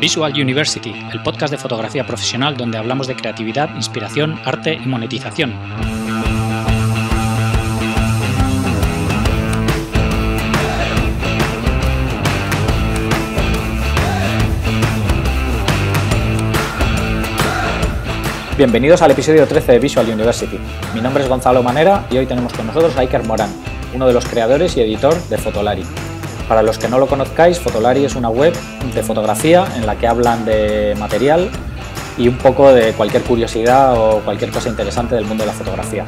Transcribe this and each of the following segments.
Visual University, el podcast de fotografía profesional donde hablamos de creatividad, inspiración, arte y monetización. Bienvenidos al episodio 13 de Visual University. Mi nombre es Gonzalo Manera y hoy tenemos con nosotros a Iker Morán, uno de los creadores y editor de Fotolari, para los que no lo conozcáis, Fotolari es una web de fotografía en la que hablan de material y un poco de cualquier curiosidad o cualquier cosa interesante del mundo de la fotografía.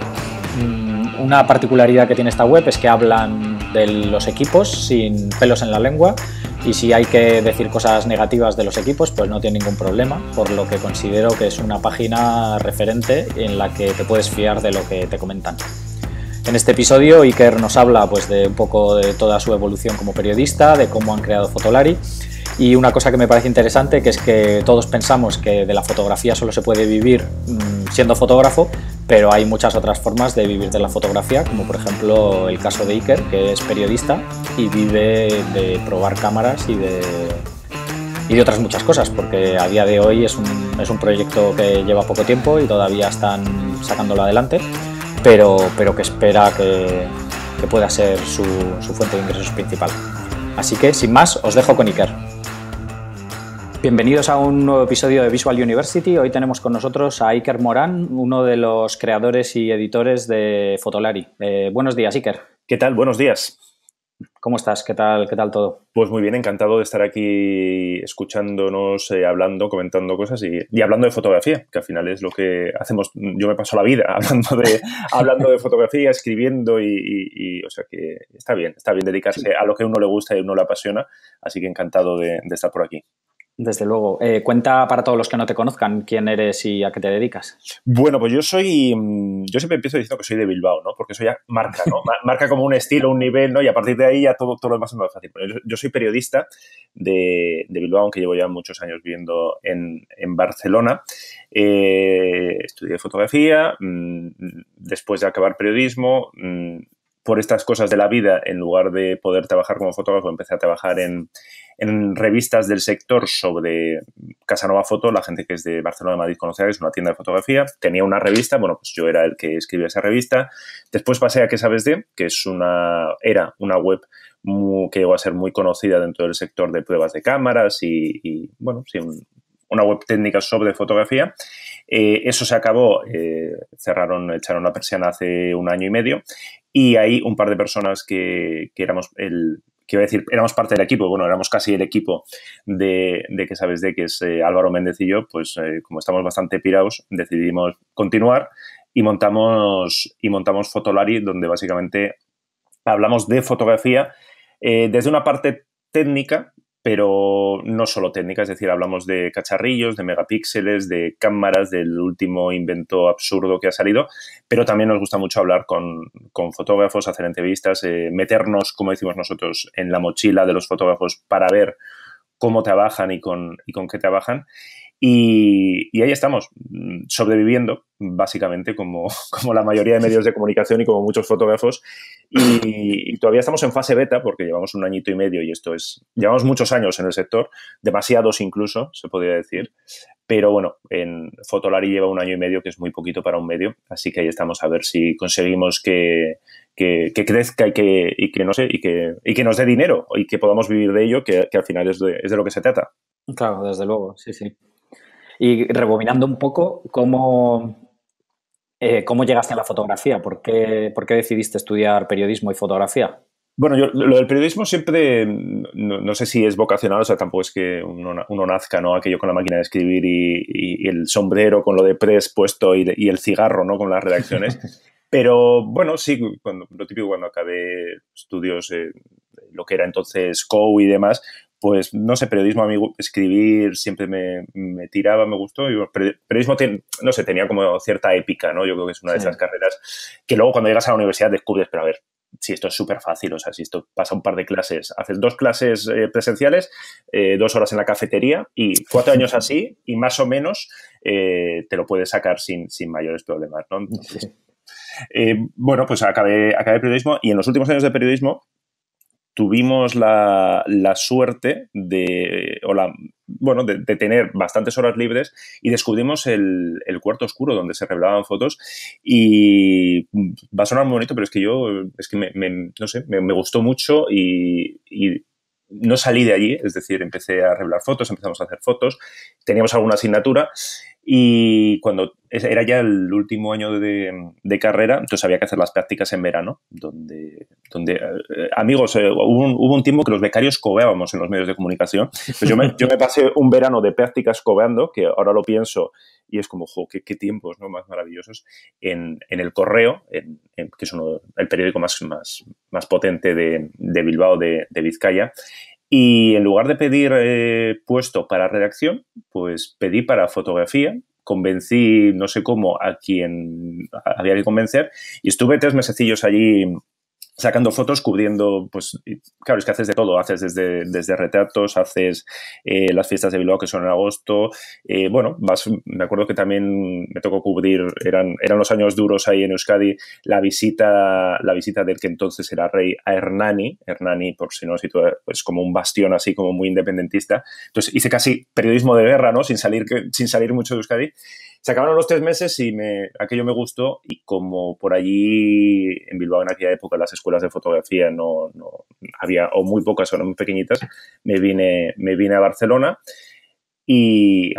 Mm, una particularidad que tiene esta web es que hablan de los equipos sin pelos en la lengua y si hay que decir cosas negativas de los equipos, pues no tiene ningún problema, por lo que considero que es una página referente en la que te puedes fiar de lo que te comentan. En este episodio Iker nos habla pues, de un poco de toda su evolución como periodista, de cómo han creado Fotolari y una cosa que me parece interesante que es que todos pensamos que de la fotografía solo se puede vivir mm, siendo fotógrafo, pero hay muchas otras formas de vivir de la fotografía, como por ejemplo el caso de Iker, que es periodista y vive de probar cámaras y de y de otras muchas cosas, porque a día de hoy es un, es un proyecto que lleva poco tiempo y todavía están sacándolo adelante pero, que espera que, pueda ser su, fuente de ingresos principal. Así que, sin más, os dejo con Iker. Bienvenidos a un nuevo episodio de Visual University. Hoy tenemos con nosotros a Iker Morán, uno de los creadores y editores de Fotolari. Eh, buenos días, Iker. ¿Qué tal? Buenos días. ¿Cómo estás? ¿Qué tal, ¿Qué tal todo? Pues muy bien, encantado de estar aquí escuchándonos, eh, hablando, comentando cosas y, hablando de fotografía, que al final es lo que hacemos. Yo me paso la vida hablando de, hablando de fotografía, escribiendo y, o sea que está bien, está bien dedicarse a lo que a uno le gusta y a uno le apasiona, así que encantado de estar por aquí. Desde luego. Eh, cuenta para todos los que no te conozcan quién eres y a qué te dedicas. Bueno, pues yo soy. Mm, yo siempre empiezo diciendo que soy de Bilbao, ¿no? Porque eso ya marca, ¿no? marca como un estilo, un nivel, ¿no? Y a partir de ahí ya todo, todo lo demás es más fácil. Yo, soy periodista de, Bilbao, aunque llevo ya muchos años viviendo en, Barcelona. Eh, estudié fotografía. Mm, después de acabar periodismo, mm, por estas cosas de la vida, en lugar de poder trabajar como fotógrafo, empecé a trabajar en, revistas del sector sobre Casanova Foto, la gente que es de Barcelona de Madrid que es una tienda de fotografía, tenía una revista, bueno, pues yo era el que escribía esa revista, después pasé a Que sabes de, que es una, era una web que llegó a ser muy conocida dentro del sector de pruebas de cámaras y, bueno, sí, una web técnica sobre fotografía eh, eso se acabó, eh, cerraron, echaron la persiana hace un año y medio y hay un par de personas que, que éramos el, decir, éramos parte del equipo, bueno, éramos casi el equipo de, que sabes de que es eh, Álvaro Méndez y yo, pues como estamos bastante pirados, decidimos continuar y montamos, y montamos Fotolari, donde básicamente hablamos de fotografía desde una parte técnica, pero no solo técnica, es decir, hablamos de cacharrillos, de megapíxeles, de cámaras, del último invento absurdo que ha salido, pero también nos gusta mucho hablar con, fotógrafos, hacer entrevistas, eh, meternos, como decimos nosotros, en la mochila de los fotógrafos para ver cómo trabajan y con, y con qué trabajan. Y, ahí estamos, sobreviviendo, básicamente, como, como, la mayoría de medios de comunicación y como muchos fotógrafos. Y, todavía estamos en fase beta, porque llevamos un añito y medio y esto es. Llevamos muchos años en el sector, demasiados incluso, se podría decir. Pero bueno, en Fotolari lleva un año y medio, que es muy poquito para un medio, así que ahí estamos a ver si conseguimos que, que, que crezca y que, y que, no sé, y que, y que nos dé dinero y que podamos vivir de ello, que, al final es de, es de lo que se trata. Claro, desde luego, sí, sí. Y rebobinando un poco, ¿cómo, eh, cómo llegaste a la fotografía? ¿Por qué, ¿Por qué decidiste estudiar periodismo y fotografía? Bueno, yo, lo del periodismo siempre, no, sé si es vocacional, o sea, tampoco es que uno, nazca, ¿no? Aquello con la máquina de escribir y, el sombrero con lo de press puesto y, el cigarro, ¿no? Con las redacciones. Pero bueno, sí, cuando, lo típico cuando acabé estudios, eh, lo que era entonces CO y demás, pues no sé, periodismo a mí escribir siempre me, me tiraba, me gustó. Y periodismo, no sé, tenía como cierta épica, ¿no? Yo creo que es una de esas carreras que luego cuando llegas a la universidad descubres, pero a ver, si esto es súper fácil, o sea, si esto pasa un par de clases, haces dos clases eh, presenciales, eh, dos horas en la cafetería y cuatro años así y más o menos eh, te lo puedes sacar sin, mayores problemas, ¿no? bueno, pues acabé, acabé periodismo y en los últimos años de periodismo tuvimos la, suerte de, bueno, de, tener bastantes horas libres y descubrimos el, cuarto oscuro donde se revelaban fotos y va a sonar muy bonito, pero es que yo, es que me, gustó mucho y, y no salí de allí, es decir, empecé a revelar fotos, empezamos a hacer fotos, teníamos alguna asignatura y cuando era ya el último año de, carrera, entonces había que hacer las prácticas en verano, donde, eh, amigos, eh, hubo, un, tiempo que los becarios cobeábamos en los medios de comunicación. Pues yo, me, pasé un verano de prácticas cobeando, que ahora lo pienso y es como, jo, qué, tiempos ¿no? más maravillosos, en, el correo, que es el periódico más, más, más potente de, Bilbao, de, de Vizcaya, y en lugar de pedir eh, puesto para redacción, pues pedí para fotografía. Convencí, no sé cómo, a quien había que convencer. Y estuve tres mesecillos allí sacando fotos, cubriendo, pues claro, es que haces de todo, haces desde, desde retratos, haces eh, las fiestas de Bilbao que son en agosto, eh, bueno, me acuerdo que también me tocó cubrir, eran, eran los años duros ahí en Euskadi, la visita, la visita del que entonces era rey a Hernani, Hernani por si no sitúa, pues como un bastión así como muy independentista, entonces hice casi periodismo de guerra, ¿no? Sin salir, sin salir mucho de Euskadi. Se acabaron los tres meses y me, aquello me gustó y como por allí en Bilbao en aquella época las escuelas de fotografía no, no había o muy pocas o eran muy pequeñitas, me vine, me vine a Barcelona y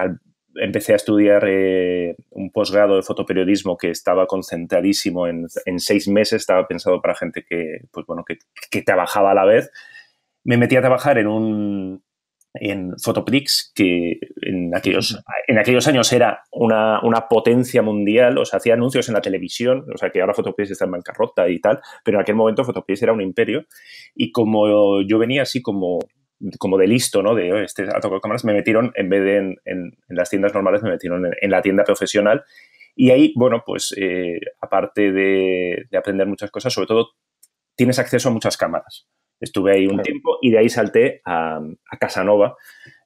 empecé a estudiar eh, un posgrado de fotoperiodismo que estaba concentradísimo en, en, seis meses, estaba pensado para gente que, pues bueno, que, que trabajaba a la vez. Me metí a trabajar en un en Fotoprix, que en aquellos, en aquellos años era una, potencia mundial, o sea, hacía anuncios en la televisión, o sea, que ahora Fotopress está en bancarrota y tal, pero en aquel momento Fotopress era un imperio y como yo venía así como como de listo, ¿no? De, este ha tocado cámaras, me metieron, en vez de en, las tiendas normales, me metieron en, la tienda profesional y ahí, bueno, pues eh, aparte de, aprender muchas cosas, sobre todo tienes acceso a muchas cámaras. Estuve ahí un tiempo y de ahí salté a Casanova,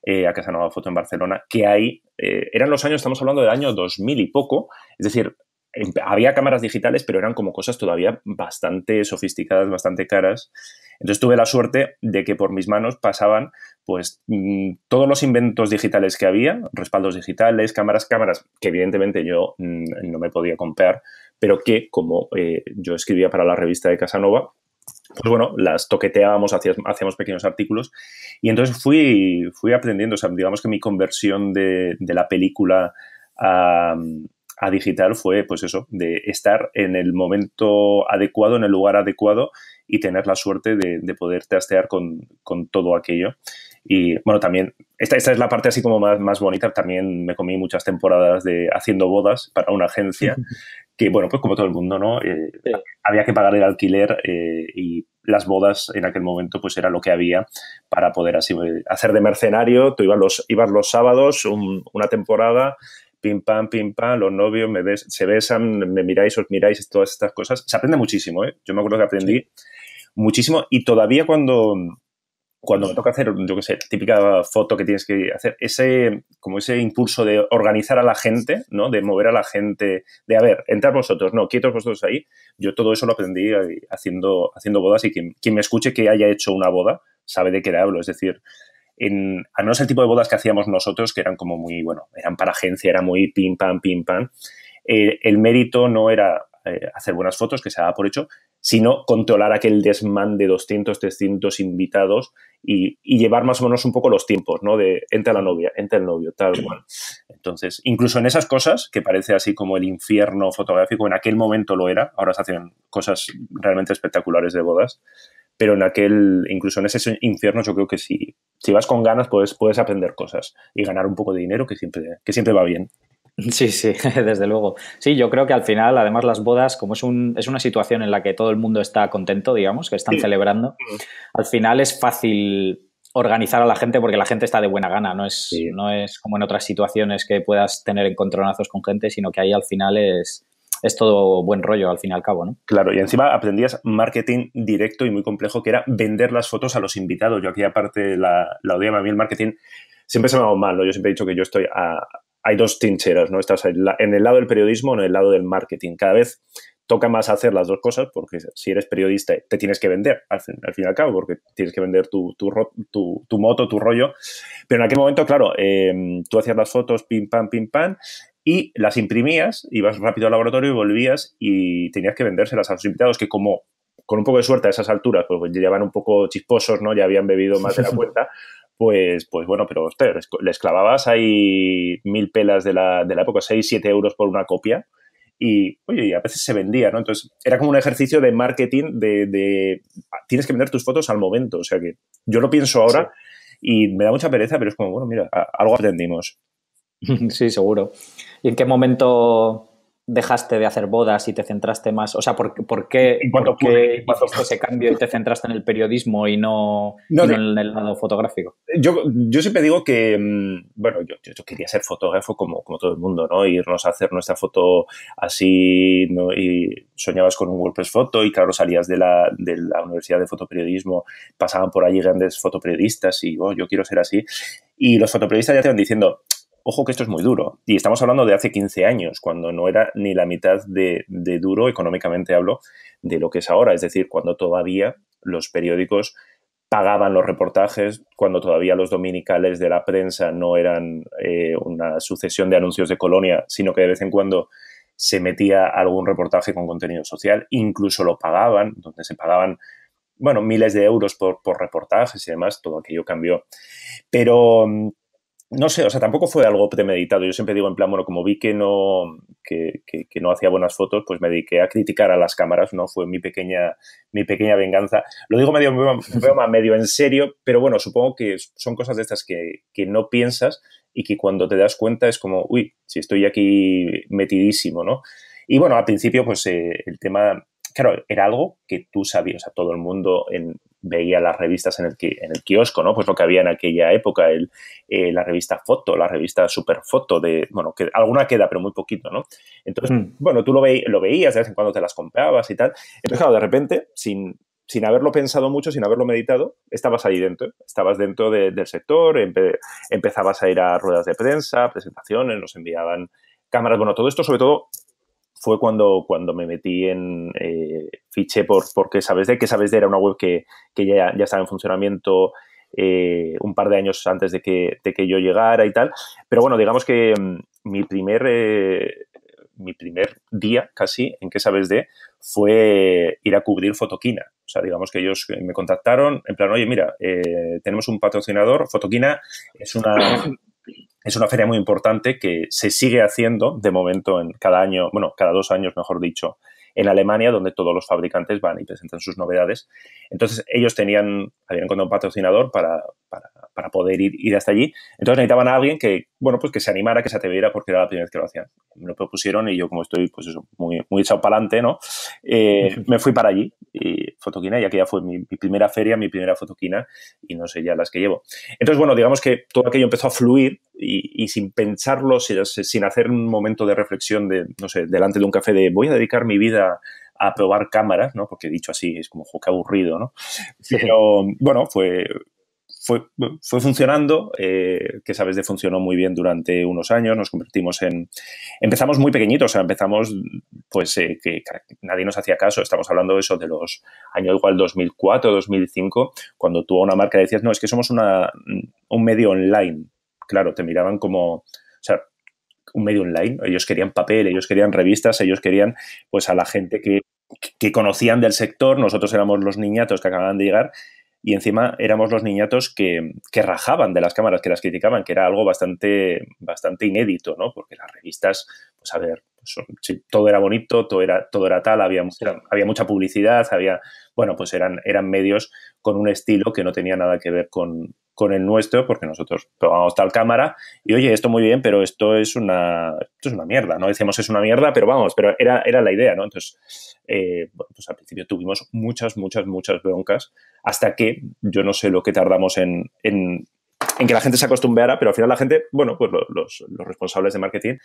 eh, a Casanova Foto en Barcelona, que ahí eh, eran los años, estamos hablando del año 2000 y poco, es decir, em, había cámaras digitales, pero eran como cosas todavía bastante sofisticadas, bastante caras. Entonces tuve la suerte de que por mis manos pasaban pues mm, todos los inventos digitales que había, respaldos digitales, cámaras, cámaras, que evidentemente yo mm, no me podía comprar, pero que como eh, yo escribía para la revista de Casanova, pues bueno, las toqueteábamos, hacíamos pequeños artículos y entonces fui, fui aprendiendo, o sea, digamos que mi conversión de, de la película a, digital fue pues eso, de estar en el momento adecuado, en el lugar adecuado y tener la suerte de, poder trastear con, con, todo aquello. Y bueno, también, esta, esta es la parte así como más, más bonita, también me comí muchas temporadas de haciendo bodas para una agencia que bueno, pues como todo el mundo, ¿no? Eh, había que pagar el alquiler eh, y las bodas en aquel momento pues era lo que había para poder así eh, hacer de mercenario. Tú ibas los, ibas los sábados, una temporada, pim pam, pim pam, los novios me se besan, me miráis, os miráis, todas estas cosas. Se aprende muchísimo, ¿eh? Yo me acuerdo que aprendí muchísimo y todavía cuando cuando me toca hacer, yo qué sé, la típica foto que tienes que hacer, ese, como ese impulso de organizar a la gente, ¿no? De mover a la gente, de a ver, entrar vosotros, no, quietos vosotros ahí. Yo todo eso lo aprendí haciendo, haciendo bodas y quien, me escuche que haya hecho una boda sabe de qué le hablo. Es decir, en, no ser el tipo de bodas que hacíamos nosotros, que eran como muy, bueno, eran para agencia, era muy pim, pam, pim, pam. Eh, el mérito no era eh, hacer buenas fotos, que se daba por hecho, sino controlar aquel desmán de 200, 300 invitados y, llevar más o menos un poco los tiempos, ¿no? De entre la novia, entre el novio, tal cual. Entonces, incluso en esas cosas, que parece así como el infierno fotográfico, en aquel momento lo era, ahora se hacen cosas realmente espectaculares de bodas, pero en aquel, incluso en ese infierno, yo creo que si, si vas con ganas, puedes, puedes aprender cosas y ganar un poco de dinero que siempre, que siempre va bien. Sí, sí, desde luego. Sí, yo creo que al final, además, las bodas, como es, una situación en la que todo el mundo está contento, digamos, que están celebrando, al final es fácil organizar a la gente porque la gente está de buena gana, no es, no es como en otras situaciones que puedas tener encontronazos con gente, sino que ahí al final es, es todo buen rollo al fin y al cabo, ¿no? Claro, y encima aprendías marketing directo y muy complejo, que era vender las fotos a los invitados. Yo aquí aparte la, la odiaba, a mí el marketing siempre se me ha dado mal, Yo siempre he dicho que yo estoy a, hay dos tincheras, ¿no? Estás en el lado del periodismo o en el lado del marketing. Cada vez toca más hacer las dos cosas porque si eres periodista te tienes que vender al fin, y al cabo porque tienes que vender tu, tu, moto, tu rollo. Pero en aquel momento, claro, em, tú hacías las fotos, pim, pam, pim, pam, y las imprimías, ibas rápido al laboratorio y volvías y tenías que vendérselas a los invitados que como con un poco de suerte a esas alturas, pues, llevaban un poco chisposos, ¿no? Ya habían bebido más de la cuenta. Pues, pues, bueno, pero le les clavabas ahí mil pelas de la, época, 6, 7 euros por una copia. Y, a veces se vendía, ¿no? Entonces, era como un ejercicio de marketing de, ah, tienes que vender tus fotos al momento. O sea que yo lo pienso ahora y me da mucha pereza, pero es como, bueno, mira, algo aprendimos. Sí, seguro. ¿Y en qué momento dejaste de hacer bodas y te centraste más? O sea, ¿por, por qué, por qué ese cambio y te centraste en el periodismo y no, en el lado fotográfico? Yo, yo siempre digo que, mm, bueno, yo, quería ser fotógrafo como, como todo el mundo, ¿no? Irnos a hacer nuestra foto así y soñabas con un WordPress foto y claro, salías de la, de la Universidad de Fotoperiodismo, pasaban por allí grandes fotoperiodistas y oh, yo quiero ser así. Y los fotoperiodistas ya te van diciendo, ojo que esto es muy duro. Y estamos hablando de hace 15 años, cuando no era ni la mitad de, duro, económicamente hablo, de lo que es ahora. Es decir, cuando todavía los periódicos pagaban los reportajes, cuando todavía los dominicales de la prensa no eran eh, una sucesión de anuncios de colonia, sino que de vez en cuando se metía algún reportaje con contenido social, incluso lo pagaban, donde se pagaban bueno, miles de euros por, por reportajes y demás, todo aquello cambió. Pero mm, no sé, o sea, tampoco fue algo premeditado. Yo siempre digo, en plan, bueno, como vi que no, que, no hacía buenas fotos, pues me dediqué a criticar a las cámaras, ¿no? Fue mi pequeña, mi pequeña venganza. Lo digo medio, medio, en serio, pero bueno, supongo que son cosas de estas que, no piensas y que cuando te das cuenta es como, uy, si estoy aquí metidísimo, ¿no? Y bueno, al principio, pues eh, el tema claro, era algo que tú sabías, o sea, todo el mundo en, veía las revistas en el, en el kiosco, ¿no? Pues lo que había en aquella época, el, eh, la revista Foto, la revista Foto, de, bueno, que alguna queda, pero muy poquito, ¿no? Entonces, hmm. bueno, tú lo, lo veías, de vez en cuando te las comprabas y tal. Entonces, claro, de repente, sin, sin haberlo pensado mucho, sin haberlo meditado, estabas ahí dentro, estabas dentro del sector, empezabas a ir a ruedas de prensa, presentaciones, nos enviaban cámaras, bueno, todo esto sobre todo fue cuando, cuando me metí en, eh, fiché por, porque sabes de, que sabes de era una web que, ya, ya, estaba en funcionamiento eh, un par de años antes de que, de que, yo llegara y tal. Pero bueno, digamos que mm, mi primer, eh, mi primer día casi en qué sabes de fue ir a cubrir Fotoquina. O sea, digamos que ellos me contactaron en plan, oye, mira, tenemos un patrocinador, Fotoquina es una es una feria muy importante que se sigue haciendo de momento en cada año, bueno, cada dos años, mejor dicho, en Alemania, donde todos los fabricantes van y presentan sus novedades. Entonces, ellos tenían, habían encontrado un patrocinador para para, poder ir, ir, hasta allí. Entonces necesitaban a alguien que, bueno, pues que se animara, que se atreviera, porque era la primera vez que lo hacían. Me lo propusieron y yo, como estoy, pues eso, muy, muy echado para adelante, ¿no? Eh, me fui para allí, y fotoquina, y aquella fue mi, primera feria, mi primera fotoquina, y no sé ya las que llevo. Entonces, bueno, digamos que todo aquello empezó a fluir y, sin pensarlo, sin, hacer un momento de reflexión de, no sé, delante de un café de voy a dedicar mi vida a probar cámaras, ¿no? Porque dicho así es como, jo, aburrido, ¿no? Pero, bueno, fue, fue, funcionando, eh, que sabes de funcionó muy bien durante unos años, nos convertimos en... Empezamos muy pequeñitos, o sea, empezamos pues eh, que, nadie nos hacía caso, estamos hablando de eso de los años igual 2004, 2005, cuando tú a una marca decías, no, es que somos una, un medio online, claro, te miraban como... O sea, un medio online, ellos querían papel, ellos querían revistas, ellos querían pues a la gente que, que conocían del sector, nosotros éramos los niñatos que acababan de llegar y encima éramos los niñatos que, que, rajaban de las cámaras, que las criticaban, que era algo bastante, bastante inédito, ¿no? Porque las revistas, pues a ver, pues, todo era bonito, todo era, todo era tal, había, había mucha publicidad, había, bueno, pues eran, eran medios con un estilo que no tenía nada que ver con, con el nuestro, porque nosotros tomamos tal cámara, y oye, esto muy bien, pero esto es una, esto es una mierda, ¿no? Decíamos es una mierda, pero vamos, pero era, era la idea, ¿no? Entonces, eh, pues al principio tuvimos muchas, muchas, muchas broncas, hasta que yo no sé lo que tardamos en, en, en que la gente se acostumbrara, pero al final la gente, bueno, pues los, los responsables de marketing,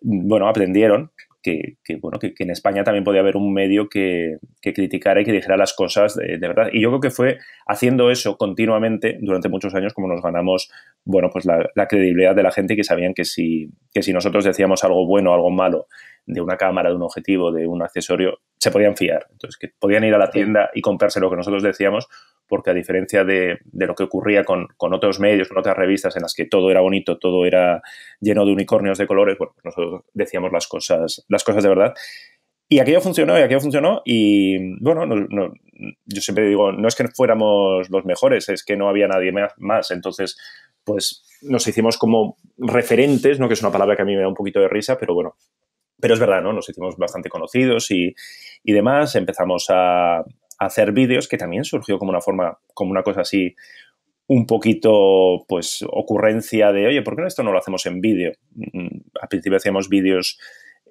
bueno, aprendieron que, bueno, que, en España también podía haber un medio que, que criticara y que dijera las cosas de, verdad. Y yo creo que fue haciendo eso continuamente durante muchos años como nos ganamos, bueno, pues la, credibilidad de la gente que sabían que si, que si nosotros decíamos algo bueno o algo malo de una cámara, de un objetivo, de un accesorio, se podían fiar. Entonces, que podían ir a la tienda y comprarse lo que nosotros decíamos, porque a diferencia de, lo que ocurría con, con, otros medios, con otras revistas en las que todo era bonito, todo era lleno de unicornios de colores, bueno, pues nosotros decíamos las cosas, las cosas de verdad. Y aquello funcionó, y aquello funcionó, y bueno, yo siempre digo, no es que fuéramos los mejores, es que no había nadie más. Entonces, pues nos hicimos como referentes, ¿no? que es una palabra que a mí me da un poquito de risa, pero bueno, pero es verdad, ¿no? Nos hicimos bastante conocidos y, demás. Empezamos a, hacer vídeos, que también surgió como una forma, como una cosa así, un poquito, pues, ocurrencia de, oye, ¿por qué esto no lo hacemos en vídeo? Mm, mm, al principio hacíamos vídeos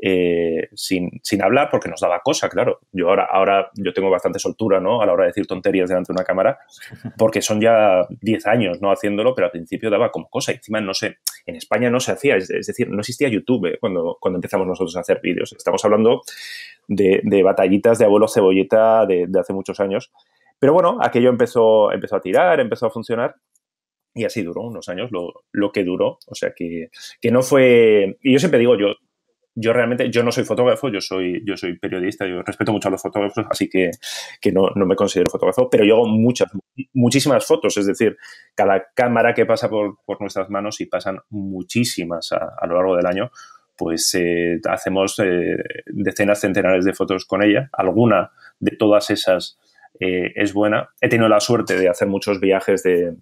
eh, sin, sin, hablar porque nos daba cosa, claro. Yo ahora, ahora yo tengo bastante soltura ¿no? a la hora de decir tonterías delante de una cámara porque son ya 10 años no haciéndolo, pero al principio daba como cosa. Encima, no sé, en España no se hacía, es, decir, no existía YouTube ¿eh? cuando, cuando empezamos nosotros a hacer vídeos. Estamos hablando de, batallitas de abuelo cebolleta de, hace muchos años. Pero bueno, aquello empezó, empezó a tirar, empezó a funcionar y así duró unos años lo, lo que duró. O sea que, que, no fue. Y yo siempre digo, yo yo realmente, yo no soy fotógrafo, yo soy, yo soy periodista, yo respeto mucho a los fotógrafos, así que, no, me considero fotógrafo, pero yo hago muchas, muchísimas fotos, es decir, cada cámara que pasa por, nuestras manos y pasan muchísimas a, lo largo del año, pues eh, hacemos eh, decenas, centenares de fotos con ella. Alguna de todas esas eh, es buena. He tenido la suerte de hacer muchos viajes de,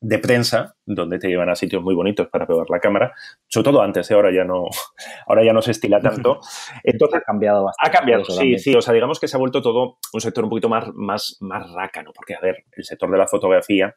de prensa, donde te llevan a sitios muy bonitos para probar la cámara, sobre todo antes, ¿eh? ahora ya no, ahora ya no se estila tanto. Entonces, ha cambiado bastante. Ha cambiado, sí, sí. O sea, digamos que se ha vuelto todo un sector un poquito más, más, más rácano, porque, a ver, el sector de la fotografía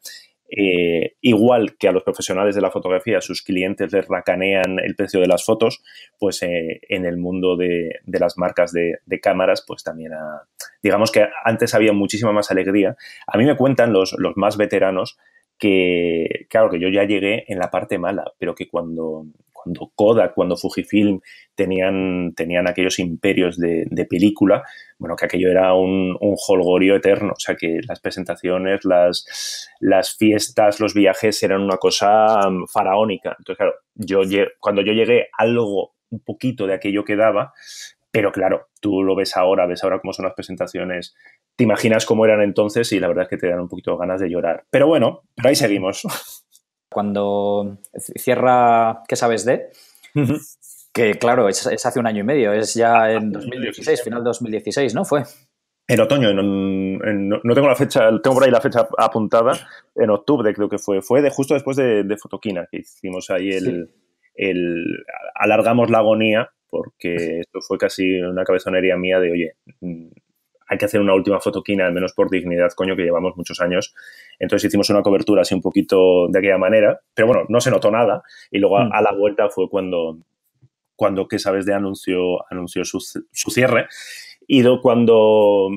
eh, igual que a los profesionales de la fotografía, sus clientes les racanean el precio de las fotos, pues eh, en el mundo de, de las marcas de, cámaras, pues también ha, digamos que antes había muchísima más alegría. A mí me cuentan los, los más veteranos que, claro, que yo ya llegué en la parte mala, pero que cuando, cuando Kodak, cuando Fujifilm tenían, tenían aquellos imperios de, película, bueno, que aquello era un, un holgorio eterno, o sea, que las presentaciones, las, las fiestas, los viajes eran una cosa mm, faraónica. Entonces, claro, cuando yo llegué algo un poquito de aquello que daba, pero claro, tú lo ves ahora, ves ahora cómo son las presentaciones, te imaginas cómo eran entonces y la verdad es que te dan un poquito ganas de llorar. Pero bueno, pero ahí seguimos. Cuando cierra ¿Qué sabes de? Que claro, es, hace un año y medio, es ya en 2016, final de 2016, ¿no? Fue. En otoño, no tengo la fecha, tengo por ahí la fecha apuntada, en octubre creo que fue, fue de justo después de, Fotoquina, que hicimos ahí el, alargamos la agonía porque esto fue casi una cabezonería mía de, oye, mm, hay que hacer una última fotoquina, al menos por dignidad, coño, que llevamos muchos años. Entonces hicimos una cobertura así un poquito de aquella manera, pero bueno, no se notó nada. Y luego a, mm. la vuelta fue cuando, cuando que sabes de anunció, anunció su, cierre. Y cuando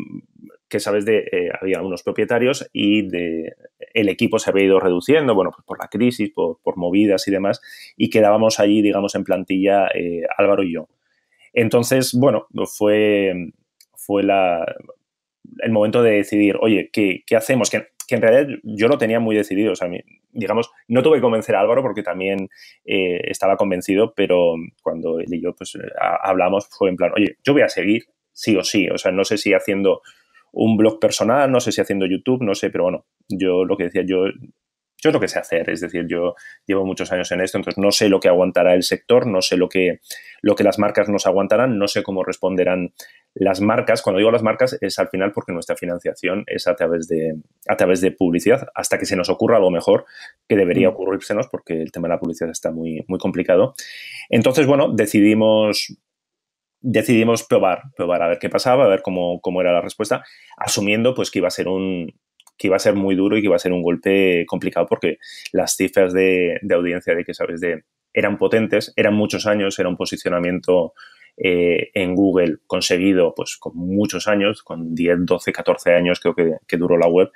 que sabes de eh, había unos propietarios y de, el equipo se había ido reduciendo, bueno, pues por la crisis, por, movidas y demás, y quedábamos allí, digamos, en plantilla eh, Álvaro y yo. Entonces, bueno, fue, fue el momento de decidir, oye, ¿qué, hacemos? Que, en realidad yo lo tenía muy decidido, o sea, digamos, no tuve que convencer a Álvaro porque también eh, estaba convencido, pero cuando él y yo pues, hablamos fue en plan, oye, yo voy a seguir sí o sí, o sea, no sé si haciendo un blog personal, no sé si haciendo YouTube, no sé, pero bueno, yo lo que decía, yo, yo es lo que sé hacer, es decir, yo llevo muchos años en esto, entonces no sé lo que aguantará el sector, no sé lo que, lo que las marcas nos aguantarán, no sé cómo responderán las marcas. Cuando digo las marcas es al final porque nuestra financiación es a través de, a través de publicidad, hasta que se nos ocurra algo mejor que debería mm. ocurrírsenos, porque el tema de la publicidad está muy, muy complicado. Entonces, bueno, decidimos decidimos probar, probar a ver qué pasaba, a ver cómo, cómo era la respuesta, asumiendo pues que iba a ser un que iba a ser muy duro y que iba a ser un golpe complicado porque las cifras de, audiencia de que sabes de eran potentes, eran muchos años, era un posicionamiento eh, en Google conseguido pues con muchos años, con 10, 12, 14 años creo que, duró la web,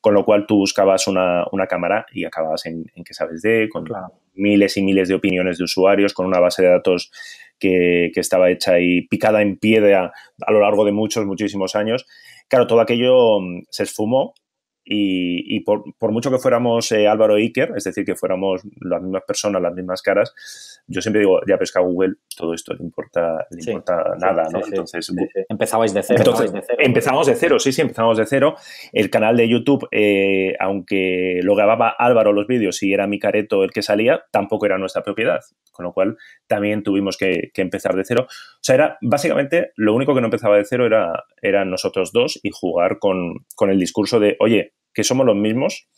con lo cual tú buscabas una, cámara y acababas en, que sabes de, con miles y miles de opiniones de usuarios, con una base de datos que, estaba hecha y picada en piedra a lo largo de muchos, muchísimos años. Claro, todo aquello mm, se esfumó y, por, mucho que fuéramos eh, Álvaro e Iker, es decir, que fuéramos las mismas personas, las mismas caras, yo siempre digo, ya pesca Google, todo esto le importa, nada, ¿no? entonces, Empezabais de cero. Empezábamos de cero, empezamos de cero, sí, sí, empezamos de cero. El canal de YouTube, eh, aunque lo grababa Álvaro los vídeos y era mi careto el que salía, tampoco era nuestra propiedad, con lo cual también tuvimos que empezar de cero. O sea, era básicamente lo único que no empezaba de cero era, eran nosotros dos y jugar con, con el discurso de, oye, que somos los mismos,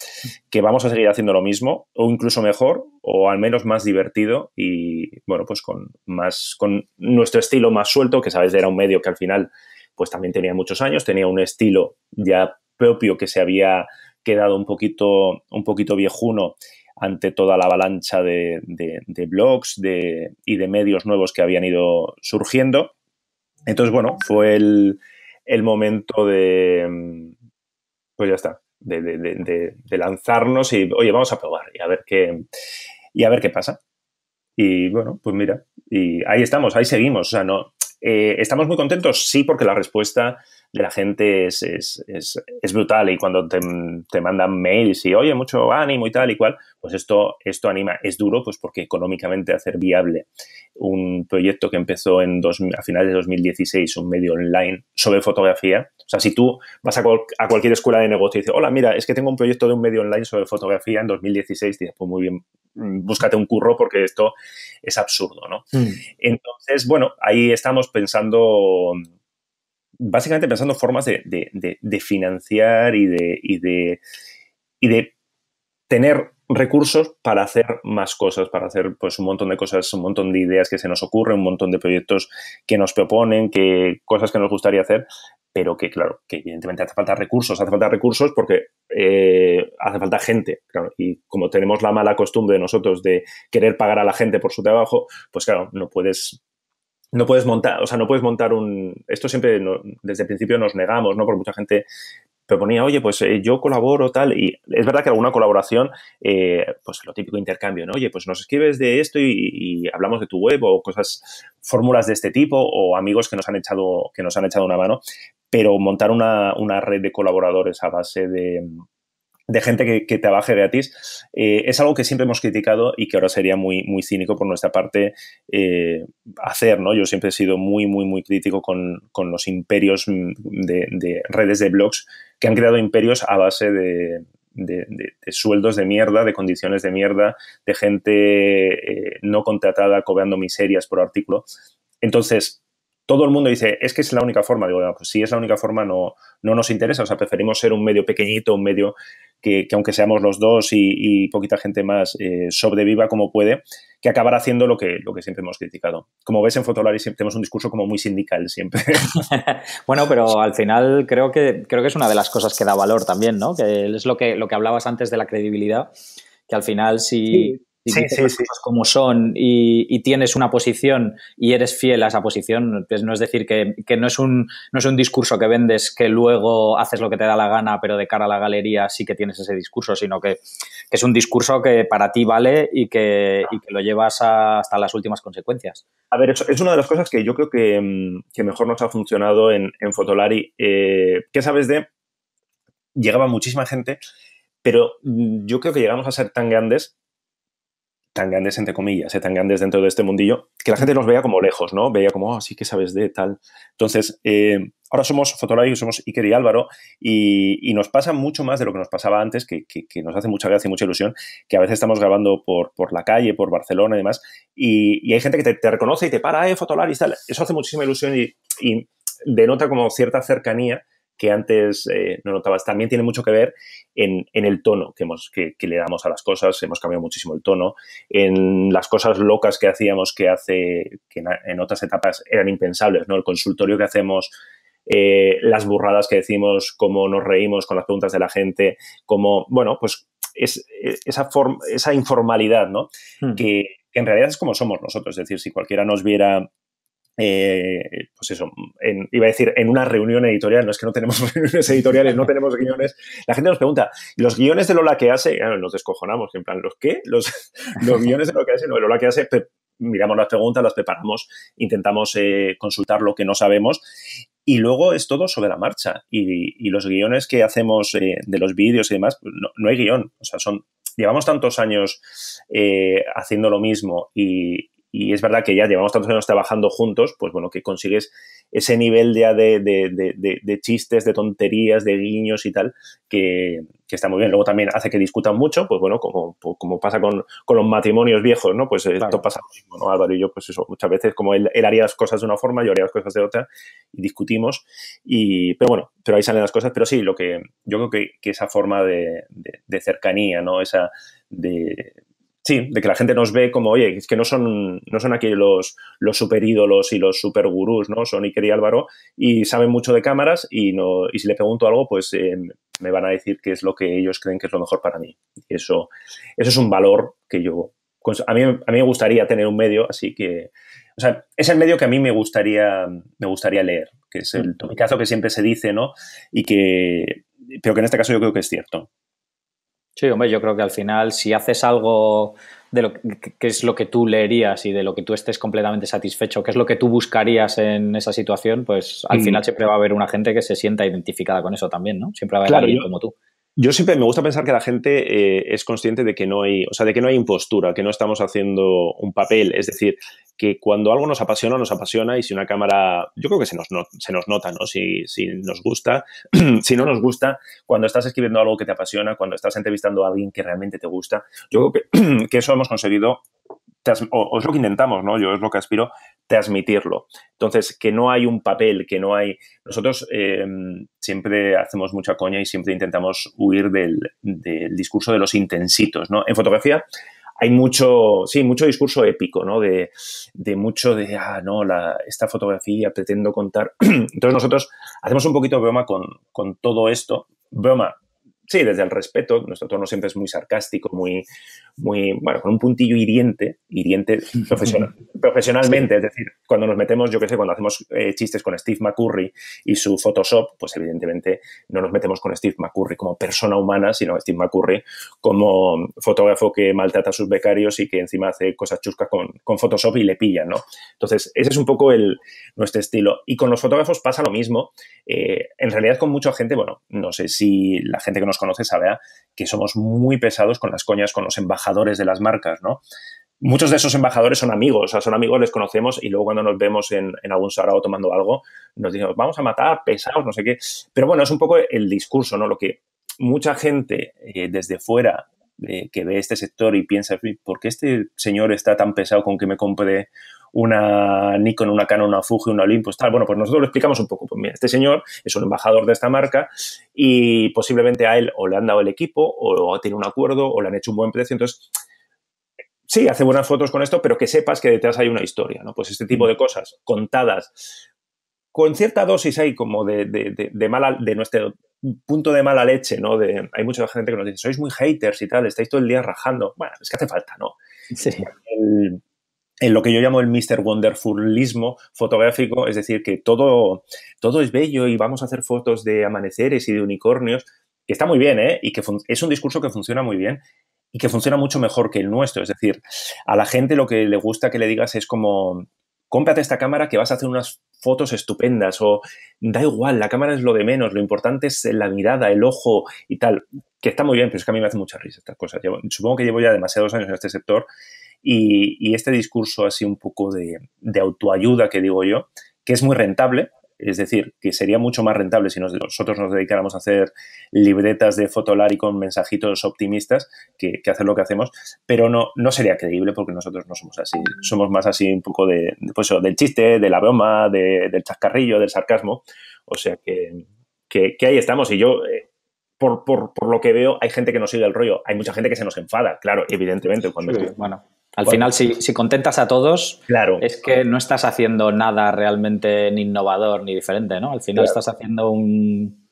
que vamos a seguir haciendo lo mismo, o incluso mejor, o al menos más divertido, y bueno, pues con más, con nuestro estilo más suelto, que sabes, era un medio que al final, pues también tenía muchos años, tenía un estilo ya propio que se había quedado un poquito, un poquito viejuno ante toda la avalancha de, blogs y de medios nuevos que habían ido surgiendo. Entonces, bueno, fue el, momento de, pues ya está, de, lanzarnos y, oye, vamos a probar y a ver qué, a ver qué pasa. Y bueno, pues mira, y ahí estamos, ahí seguimos. O sea, no, eh, ¿Estamos muy contentos? Sí, porque la respuesta la gente es, brutal y cuando te, mandan mails y oye, mucho ánimo y tal y cual, pues esto, esto anima. Es duro pues porque económicamente hacer viable un proyecto que empezó en a finales de 2016, un medio online sobre fotografía. O sea, si tú vas a, a, cualquier escuela de negocio y dices, hola, mira, es que tengo un proyecto de un medio online sobre fotografía en 2016, dices, pues muy bien, mm, búscate un curro porque esto es absurdo, ¿no? Mm. Entonces, bueno, ahí estamos pensando básicamente pensando formas de, financiar y de, y, de, tener recursos para hacer más cosas, para hacer pues un montón de cosas, un montón de ideas que se nos ocurren, un montón de proyectos que nos proponen, que cosas que nos gustaría hacer, pero que claro, que evidentemente hace falta recursos, hace falta recursos porque eh, hace falta gente, y como tenemos la mala costumbre de nosotros de querer pagar a la gente por su trabajo, pues claro, no puedes no puedes montar, o sea, no puedes montar un... Esto siempre, desde el principio nos negamos, ¿no? Porque mucha gente proponía, oye, pues eh, yo colaboro tal, y es verdad que alguna colaboración, eh, pues lo típico intercambio, ¿no? Oye, pues nos escribes de esto y, y, hablamos de tu web o cosas, fórmulas de este tipo o amigos que nos han echado, que nos han echado una mano, pero montar una, una red de colaboradores a base de, de gente que, que trabaje gratis, eh, es algo que siempre hemos criticado y que ahora sería muy, muy cínico por nuestra parte eh, hacer, ¿no? Yo siempre he sido muy, muy, muy crítico con, con los imperios mm, de, de, redes de blogs que han creado imperios a base de, de, sueldos de mierda, de condiciones de mierda, de gente eh, no contratada cobrando miserias por artículo. Entonces, todo el mundo dice, es que es la única forma. Digo, pues si es la única forma, no, no nos interesa. O sea, preferimos ser un medio pequeñito, un medio que, aunque seamos los dos y, poquita gente más, eh, sobreviva como puede, que acabar haciendo lo que, lo que siempre hemos criticado. Como ves en Fotolari, tenemos un discurso como muy sindical siempre. bueno, pero al final creo que, creo que es una de las cosas que da valor también, ¿no? Que es lo que, lo que hablabas antes de la credibilidad, que al final si... Sí sí, como son y, tienes una posición y eres fiel a esa posición, pues no es decir que, no, es un, no es un discurso que vendes que luego haces lo que te da la gana, pero de cara a la galería sí que tienes ese discurso, sino que, es un discurso que para ti vale y que, lo llevas hasta las últimas consecuencias. A ver, es, una de las cosas que yo creo que, mm, mejor nos ha funcionado en, en Fotolari. Eh, ¿Qué sabes de...? Llegaba muchísima gente, pero mm, yo creo que llegamos a ser tan grandes tan grandes entre comillas, eh, tan grandes dentro de este mundillo, que la gente los veía como lejos, ¿no? Veía como, ah, sí que sabes de tal. Entonces, eh, ahora somos Fotolary, somos Iker y Álvaro, y, nos pasa mucho más de lo que nos pasaba antes, que, nos hace mucha gracia y mucha ilusión, que a veces estamos grabando por, por la calle, por Barcelona y demás, y, hay gente que te, reconoce y te para, eh, y tal. Eso hace muchísima ilusión y, y denota como cierta cercanía que antes eh, no notabas. También tiene mucho que ver en, el tono que, hemos, que, le damos a las cosas, hemos cambiado muchísimo el tono, en las cosas locas que hacíamos que hace, que en, otras etapas eran impensables, ¿no? El consultorio que hacemos eh, las burradas que decimos, cómo nos reímos con las preguntas de la gente, como, bueno, pues es, esa, forma esa informalidad, ¿no? Hmm. Que, que, en realidad es como somos nosotros, es decir, si cualquiera nos viera eh, pues eso, iba a decir, en una reunión editorial, no es que no tenemos reuniones editoriales, no tenemos guiones. La gente nos pregunta, ¿los guiones de Lola que hace? Claro, ah, nos descojonamos, en plan, ¿los qué? ¿Los, los guiones de lo que hace? No, Lola que hace, miramos las preguntas, las preparamos, intentamos eh, consultar lo que no sabemos y luego es todo sobre la marcha. Y, los guiones que hacemos eh, de los vídeos y demás, pues no, hay guión. O sea, son. Llevamos tantos años haciendo lo mismo y, y es verdad que ya llevamos tantos años trabajando juntos, pues bueno, que consigues ese nivel ya de, de, chistes, de tonterías, de guiños y tal, que, está muy bien. Luego también hace que discutan mucho, pues bueno, como, pues pasa con, los matrimonios viejos, ¿no? Pues esto pasa lo ¿no? Álvaro y yo, pues eso, muchas veces como él, haría las cosas de una forma, yo haría las cosas de otra, y discutimos, y, pero bueno, pero ahí salen las cosas, pero sí, lo que yo creo que, que esa forma de, cercanía, ¿no? Esa de Sí, de que la gente nos ve como, oye, es que no son, no son aquí los, super ídolos y los super gurús, ¿no? Son Iker y Álvaro y saben mucho de cámaras y, no, y si le pregunto algo, pues eh, me van a decir qué es lo que ellos creen que es lo mejor para mí. Eso, eso es un valor que yo... A mí, a me gustaría tener un medio, así que... O sea, es el medio que a mí me gustaría, me gustaría leer, que es el mm. tomicazo que siempre se dice, ¿no? Y que... Pero que en este caso yo creo que es cierto. Sí, hombre, yo creo que al final si haces algo de lo que, es lo que tú leerías y de lo que tú estés completamente satisfecho, que es lo que tú buscarías en esa situación, pues al mm. final siempre va a haber una gente que se sienta identificada con eso también, ¿no? Siempre va a haber alguien como tú. Yo siempre me gusta pensar que la gente eh, es consciente de que no hay, o sea, de que no hay impostura, que no estamos haciendo un papel. Es decir, que cuando algo nos apasiona, nos apasiona y si una cámara, yo creo que se nos, se nos nota, ¿no? Si, si nos gusta, si no nos gusta, cuando estás escribiendo algo que te apasiona, cuando estás entrevistando a alguien que realmente te gusta, yo creo que, que eso hemos conseguido o es lo que intentamos, ¿no? Yo es lo que aspiro, transmitirlo. Entonces, que no hay un papel, que no hay... Nosotros eh, siempre hacemos mucha coña y siempre intentamos huir del, discurso de los intensitos, ¿no? En fotografía hay mucho, sí, mucho discurso épico, ¿no? De, mucho de, ah, no, la, esta fotografía pretendo contar. Entonces, nosotros hacemos un poquito de broma con, con todo esto. Broma, sí, desde el respeto, nuestro tono siempre es muy sarcástico, muy, muy, bueno, con un puntillo hiriente, hiriente profesional, profesionalmente, es decir, cuando nos metemos, yo qué sé, cuando hacemos eh, chistes con Steve McCurry y su Photoshop, pues evidentemente no nos metemos con Steve McCurry como persona humana, sino Steve McCurry como fotógrafo que maltrata a sus becarios y que encima hace cosas chuscas con, Photoshop y le pillan, ¿no? Entonces, ese es un poco nuestro estilo. Y con los fotógrafos pasa lo mismo. Eh, en realidad, con mucha gente, bueno, no sé si la gente que nos conoces, a que somos muy pesados con las coñas, con los embajadores de las marcas, ¿no? Muchos de esos embajadores son amigos, o sea, son amigos, les conocemos y luego cuando nos vemos en, algún sarao tomando algo, nos dicen, vamos a matar, pesados, no sé qué. Pero bueno, es un poco el discurso, ¿no? Lo que mucha gente eh, desde fuera eh, que ve este sector y piensa, ¿por qué este señor está tan pesado con que me compre una Nikon, una Canon, una Fuji, una Olympus, tal. Bueno, pues nosotros lo explicamos un poco. Pues mira, este señor es un embajador de esta marca y posiblemente a él o le han dado el equipo o tiene un acuerdo o le han hecho un buen precio. Entonces, sí, hace buenas fotos con esto, pero que sepas que detrás hay una historia, ¿no? Pues este tipo de cosas contadas con cierta dosis ahí como de, de, de, mala, de nuestro punto de mala leche, ¿no? De, hay mucha gente que nos dice, sois muy haters y tal, estáis todo el día rajando. Bueno, es que hace falta, ¿no? Sí en lo que yo llamo el Mr. Wonderfulismo fotográfico, es decir, que todo, todo es bello y vamos a hacer fotos de amaneceres y de unicornios, que está muy bien, ¿eh? Y que es un discurso que funciona muy bien y que funciona mucho mejor que el nuestro. Es decir, a la gente lo que le gusta que le digas es como, cómprate esta cámara que vas a hacer unas fotos estupendas o da igual, la cámara es lo de menos, lo importante es la mirada, el ojo y tal, que está muy bien, pero es que a mí me hace mucha risa estas cosas. supongo que llevo ya demasiados años en este sector y, este discurso así un poco de, autoayuda que digo yo, que es muy rentable, es decir, que sería mucho más rentable si nosotros nos dedicáramos a hacer libretas de y con mensajitos optimistas que, hacer lo que hacemos, pero no, no sería creíble porque nosotros no somos así. Somos más así un poco de, pues del chiste, de la broma, del chascarrillo, del sarcasmo. O sea que, ahí estamos. Y yo, eh, por, lo que veo, hay gente que nos sigue el rollo. Hay mucha gente que se nos enfada, claro, evidentemente. Cuando sí, bueno. Al final, si, si, contentas a todos, es que no estás haciendo nada realmente ni innovador ni diferente, ¿no? Al final estás haciendo un,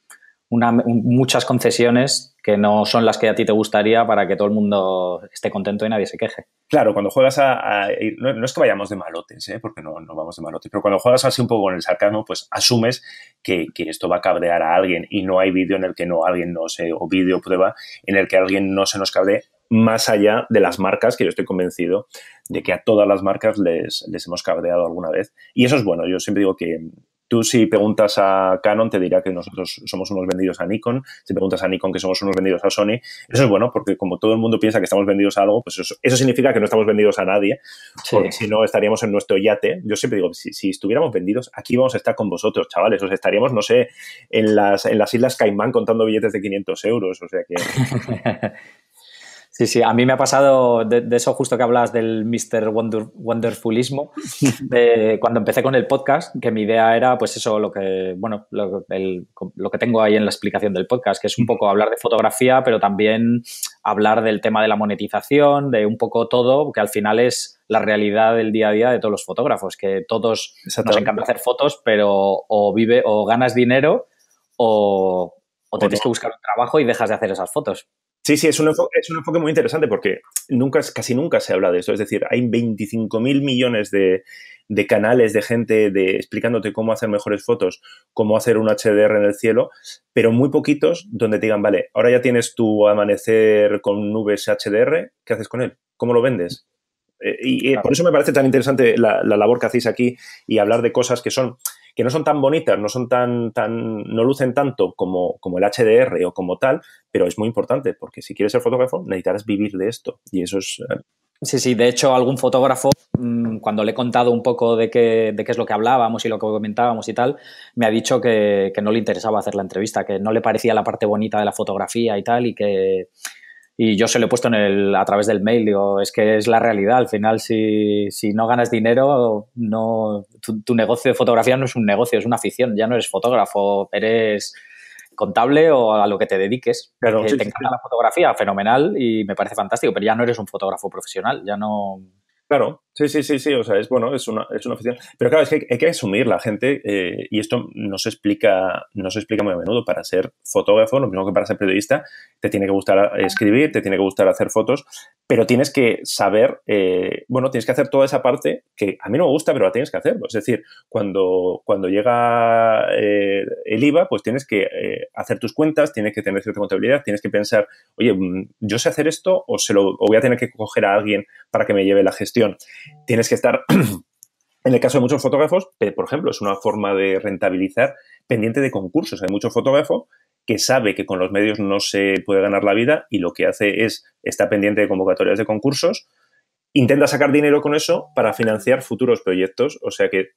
una, muchas concesiones que no son las que a ti te gustaría para que todo el mundo esté contento y nadie se queje. Claro, cuando juegas a... no, es que vayamos de malotes, ¿eh? porque no, vamos de malotes, pero cuando juegas así un poco con el sarcasmo, pues asumes que, esto va a cabrear a alguien y no hay vídeo en el que no alguien no se... o vídeo prueba en el que alguien no se nos cabree más allá de las marcas, que yo estoy convencido de que a todas las marcas les, hemos cabreado alguna vez. Y eso es bueno, yo siempre digo que tú si preguntas a Canon te dirá que nosotros somos unos vendidos a Nikon, si preguntas a Nikon que somos unos vendidos a Sony, eso es bueno porque como todo el mundo piensa que estamos vendidos a algo, pues eso, significa que no estamos vendidos a nadie, porque si no estaríamos en nuestro yate. Yo siempre digo, si, estuviéramos vendidos, aquí vamos a estar con vosotros, chavales, os estaríamos, no sé, en las, en las Islas Caimán contando billetes de 500 euros, o sea que... Sí, sí, a mí me ha pasado de, eso justo que hablas del Mr. wonderfulismo, cuando empecé con el podcast, que mi idea era pues eso, lo que, bueno, lo, que tengo ahí en la explicación del podcast, que es un poco hablar de fotografía, pero también hablar del tema de la monetización, de un poco todo, que al final es la realidad del día a día de todos los fotógrafos, que todos nos encanta hacer fotos, pero o vive o ganas dinero o, o, tienes que buscar un trabajo y dejas de hacer esas fotos. Sí, sí, es un, enfoque, es un enfoque muy interesante porque nunca, casi nunca se habla de esto. Es decir, hay 25 millones de, canales de gente de, explicándote cómo hacer mejores fotos, cómo hacer un HDR en el cielo, pero muy poquitos donde te digan, vale, ahora ya tienes tu amanecer con nubes HDR, ¿qué haces con él? ¿Cómo lo vendes? Eh, y eh, por eso me parece tan interesante la labor que hacéis aquí y hablar de cosas que son que no son tan bonitas, no son tan, tan, no lucen tanto como, como el HDR o como tal, pero es muy importante porque si quieres ser fotógrafo necesitarás vivir de esto y eso es... Eh, sí, sí, de hecho algún fotógrafo, mm, cuando le he contado un poco de qué, de qué es lo que hablábamos y lo que comentábamos y tal, me ha dicho que no le interesaba hacer la entrevista, que no le parecía la parte bonita de la fotografía y tal y que y yo se lo he puesto en el, a través del mail, digo, es que es la realidad. Al final, si, si no ganas dinero, no, tu, negocio de fotografía no es un negocio, es una afición. Ya no eres fotógrafo, eres contable o a lo que te dediques. Pero te encanta la fotografía, fenomenal y me parece fantástico, pero ya no eres un fotógrafo profesional, ya no, Claro, sí, sí, sí, sí, o sea, es bueno, es una, es una oficina. Pero claro, es que hay que asumir la gente, eh, y esto no se, explica, no se explica muy a menudo, para ser fotógrafo, lo mismo que para ser periodista, te tiene que gustar escribir, te tiene que gustar hacer fotos, pero tienes que saber, eh, bueno, tienes que hacer toda esa parte que a mí no me gusta, pero la tienes que hacer. Es decir, cuando, cuando llega eh, el IVA, pues tienes que hacer tus cuentas, tienes que tener cierta contabilidad, tienes que pensar, oye, mm, yo sé hacer esto o, se lo, o voy a tener que coger a alguien para que me lleve la gestión Tienes que estar, en el caso de muchos fotógrafos, eh, por ejemplo, es una forma de rentabilizar pendiente de concursos. Hay muchos fotógrafos que sabe que con los medios no se puede ganar la vida y lo que hace es, estar pendiente de convocatorias de concursos, intenta sacar dinero con eso para financiar futuros proyectos. O sea que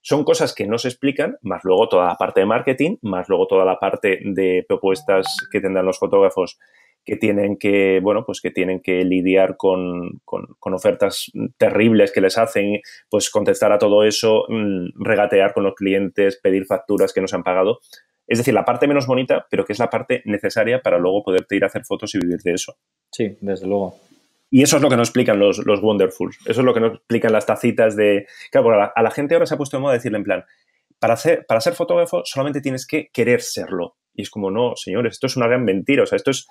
son cosas que no se explican, más luego toda la parte de marketing, más luego toda la parte de propuestas que tendrán los fotógrafos que tienen que, bueno, pues que tienen que lidiar con, ofertas terribles que les hacen, pues contestar a todo eso, mm, regatear con los clientes, pedir facturas que no se han pagado. Es decir, la parte menos bonita, pero que es la parte necesaria para luego poderte ir a hacer fotos y vivir de eso. Sí, desde luego. Y eso es lo que nos explican los, Wonderfuls. Eso es lo que nos explican las tacitas de. Claro, a la, gente ahora se ha puesto de moda decirle en plan: para hacer para ser fotógrafo solamente tienes que querer serlo. Y es como, no, señores, esto es una gran mentira. O sea, esto es,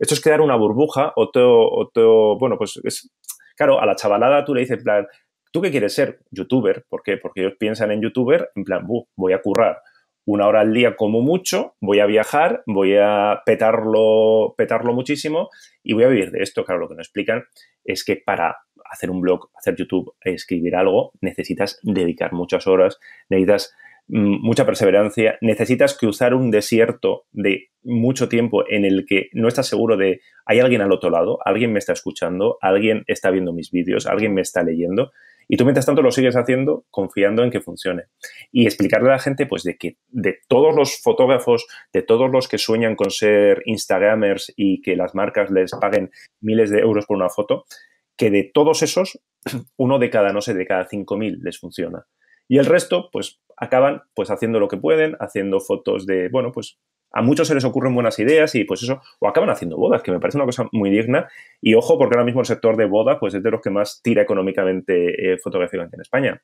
esto es crear una burbuja o todo, o bueno, pues es, claro, a la chavalada tú le dices, en plan, ¿tú qué quieres ser? Youtuber. ¿Por qué? Porque ellos piensan en youtuber, en plan, voy a currar una hora al día como mucho, voy a viajar, voy a petarlo, petarlo muchísimo y voy a vivir de esto. Claro, lo que nos explican es que para hacer un blog, hacer YouTube, escribir algo, necesitas dedicar muchas horas, necesitas Mm, mucha perseverancia, necesitas cruzar un desierto de mucho tiempo en el que no estás seguro de hay alguien al otro lado, alguien me está escuchando, alguien está viendo mis vídeos, alguien me está leyendo. Y tú mientras tanto lo sigues haciendo confiando en que funcione. Y explicarle a la gente pues de que de todos los fotógrafos, de todos los que sueñan con ser instagramers y que las marcas les paguen miles de euros por una foto, que de todos esos, uno de cada, no sé, de cada 5.000 les funciona. Y el resto, pues acaban pues haciendo lo que pueden, haciendo fotos de, bueno, pues a muchos se les ocurren buenas ideas y pues eso, o acaban haciendo bodas, que me parece una cosa muy digna. Y ojo, porque ahora mismo el sector de bodas pues es de los que más tira económicamente eh, fotográficamente en España.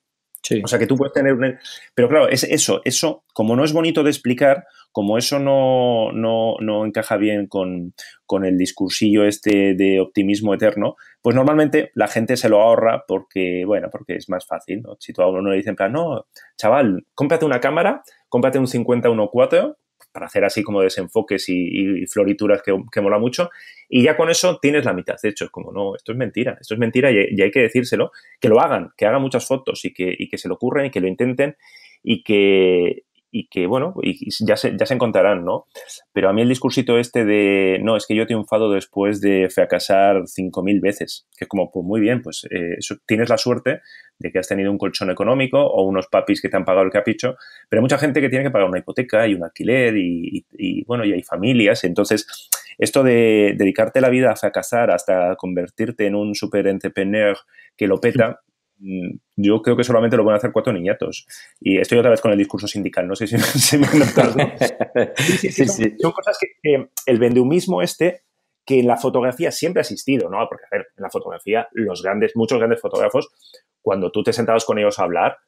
O sea que tú puedes tener un... E-, pero claro, es eso, eso, como no es bonito de explicar, como eso no, no, no encaja bien con, con, el discursillo este de optimismo eterno, pues normalmente la gente se lo ahorra porque, bueno, porque es más fácil, Si tú a uno le dicen, plan, no, chaval, cómprate una cámara, cómprate un 50-1.4 para hacer así como desenfoques y, florituras que, que, mola mucho. Y ya con eso tienes la mitad De hecho. Es como, no, esto es mentira, esto es mentira y, hay que decírselo, que lo hagan, que hagan muchas fotos y que, y que se lo ocurren y que lo intenten y que, y que, bueno, y ya, se, ya se encontrarán, ¿no? Pero a mí el discursito este de, no, es que yo he triunfado después de fracasar 5.000 veces, que es como, pues muy bien, pues eh, tienes la suerte de que has tenido un colchón económico o unos papis que te han pagado el capricho, pero hay mucha gente que tiene que pagar una hipoteca y un alquiler y, bueno, y hay familias, entonces esto de dedicarte la vida a fracasar hasta convertirte en un super entrepreneur que lo peta, Mm, yo creo que solamente lo pueden hacer cuatro niñatos. Y estoy otra vez con el discurso sindical, no sé si, me notas. son, cosas que el vendeumismo este, que en la fotografía siempre ha existido, ¿no? Porque, a ver, en la fotografía, los grandes, muchos grandes fotógrafos, cuando tú te sentabas con ellos a hablar,